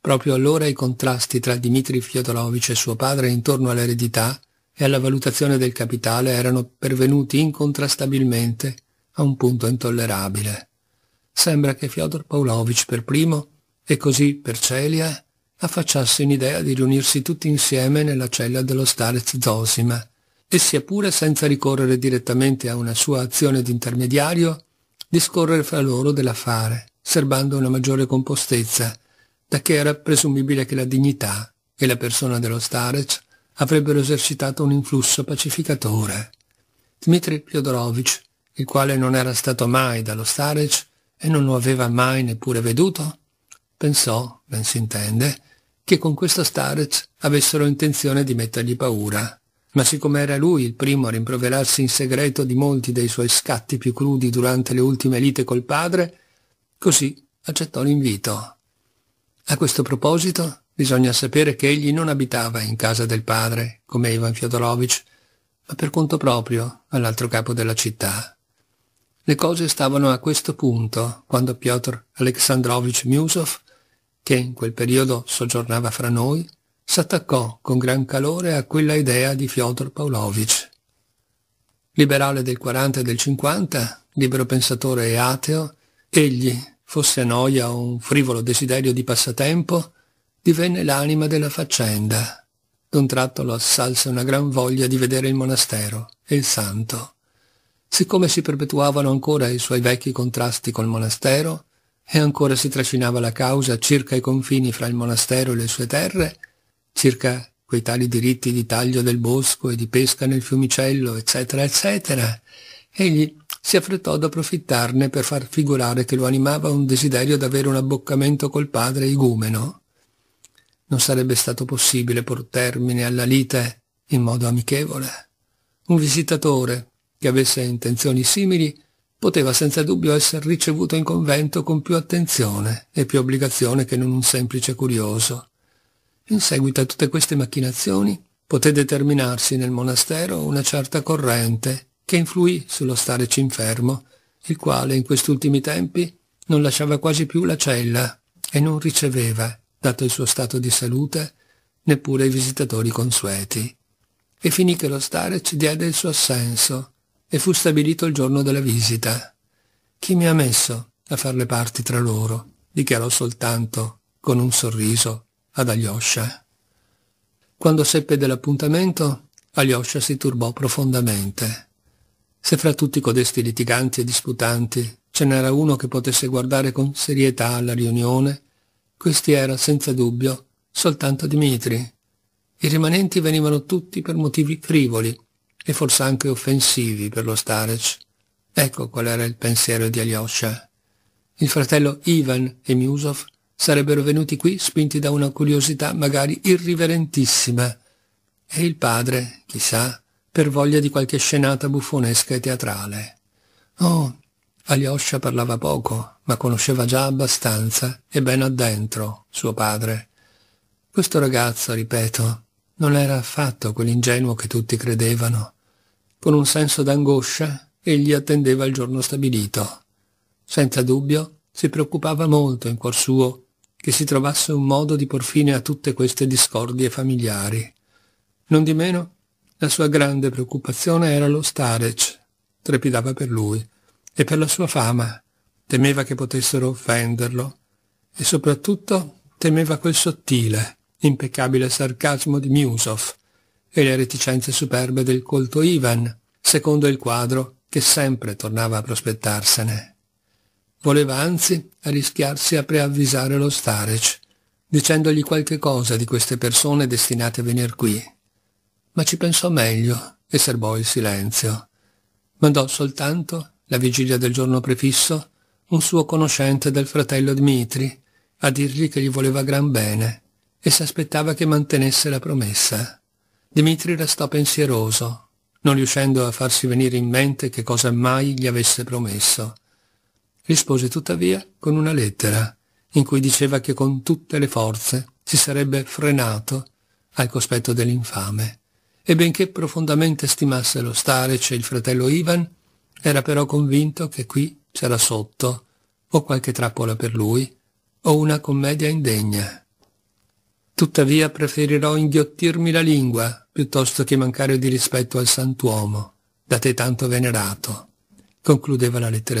Proprio allora i contrasti tra Dmitri Fyodorovich e suo padre intorno all'eredità e alla valutazione del capitale erano pervenuti incontrastabilmente a un punto intollerabile. Sembra che Fyodor Pavlovich per primo e così per Celia affacciasse un'idea di riunirsi tutti insieme nella cella dello starez Zosima, e sia pure senza ricorrere direttamente a una sua azione d'intermediario, discorrere fra loro dell'affare, serbando una maggiore compostezza, da che era presumibile che la dignità e la persona dello Starec avrebbero esercitato un influsso pacificatore. Dmitri Piodorovich, il quale non era stato mai dallo Starec e non lo aveva mai neppure veduto, pensò, ben si intende, che con questo Starec avessero intenzione di mettergli paura ma siccome era lui il primo a rimproverarsi in segreto di molti dei suoi scatti più crudi durante le ultime lite col padre, così accettò l'invito. A questo proposito bisogna sapere che egli non abitava in casa del padre, come Ivan Fyodorovich, ma per conto proprio all'altro capo della città. Le cose stavano a questo punto quando Piotr Aleksandrovich Miusov, che in quel periodo soggiornava fra noi, s'attaccò con gran calore a quella idea di Fyodor Pavlovich. Liberale del 40 e del 50, libero pensatore e ateo, egli, fosse noia o un frivolo desiderio di passatempo, divenne l'anima della faccenda. D'un tratto lo assalse una gran voglia di vedere il monastero e il santo. Siccome si perpetuavano ancora i suoi vecchi contrasti col monastero, e ancora si trascinava la causa circa i confini fra il monastero e le sue terre, circa quei tali diritti di taglio del bosco e di pesca nel fiumicello, eccetera, eccetera. Egli si affrettò ad approfittarne per far figurare che lo animava un desiderio d'avere un abboccamento col padre igumeno. Non sarebbe stato possibile por termine alla lite in modo amichevole. Un visitatore che avesse intenzioni simili poteva senza dubbio essere ricevuto in convento con più attenzione e più obbligazione che non un semplice curioso. In seguito a tutte queste macchinazioni poté determinarsi nel monastero una certa corrente che influì sullo stare cinfermo, il quale in questi ultimi tempi non lasciava quasi più la cella e non riceveva, dato il suo stato di salute, neppure i visitatori consueti. E finì che lo stare ci diede il suo assenso e fu stabilito il giorno della visita. Chi mi ha messo a far le parti tra loro? dichiarò soltanto, con un sorriso, ad Alyosha. Quando seppe dell'appuntamento, Alyosha si turbò profondamente. Se fra tutti codesti litiganti e disputanti ce n'era uno che potesse guardare con serietà alla riunione, questi era, senza dubbio, soltanto Dimitri. I rimanenti venivano tutti per motivi frivoli e forse anche offensivi per lo Starec. Ecco qual era il pensiero di Alyosha. Il fratello Ivan e Miusov sarebbero venuti qui spinti da una curiosità magari irriverentissima. E il padre, chissà, per voglia di qualche scenata buffonesca e teatrale. Oh, Alyosha parlava poco, ma conosceva già abbastanza e ben addentro suo padre. Questo ragazzo, ripeto, non era affatto quell'ingenuo che tutti credevano. Con un senso d'angoscia, egli attendeva il giorno stabilito. Senza dubbio, si preoccupava molto in cuor suo che si trovasse un modo di por fine a tutte queste discordie familiari. Non di meno, la sua grande preoccupazione era lo Starec, trepidava per lui e per la sua fama, temeva che potessero offenderlo e soprattutto temeva quel sottile, impeccabile sarcasmo di Miusov e le reticenze superbe del colto Ivan, secondo il quadro che sempre tornava a prospettarsene. Voleva anzi arrischiarsi a preavvisare lo Starec, dicendogli qualche cosa di queste persone destinate a venir qui. Ma ci pensò meglio e serbò il silenzio. Mandò soltanto, la vigilia del giorno prefisso, un suo conoscente del fratello Dmitri a dirgli che gli voleva gran bene e s'aspettava che mantenesse la promessa. Dmitri restò pensieroso, non riuscendo a farsi venire in mente che cosa mai gli avesse promesso rispose tuttavia con una lettera in cui diceva che con tutte le forze si sarebbe frenato al cospetto dell'infame e benché profondamente stimasse lo Starec e il fratello Ivan, era però convinto che qui c'era sotto o qualche trappola per lui o una commedia indegna. Tuttavia preferirò inghiottirmi la lingua piuttosto che mancare di rispetto al santuomo, da te tanto venerato, concludeva la lettera di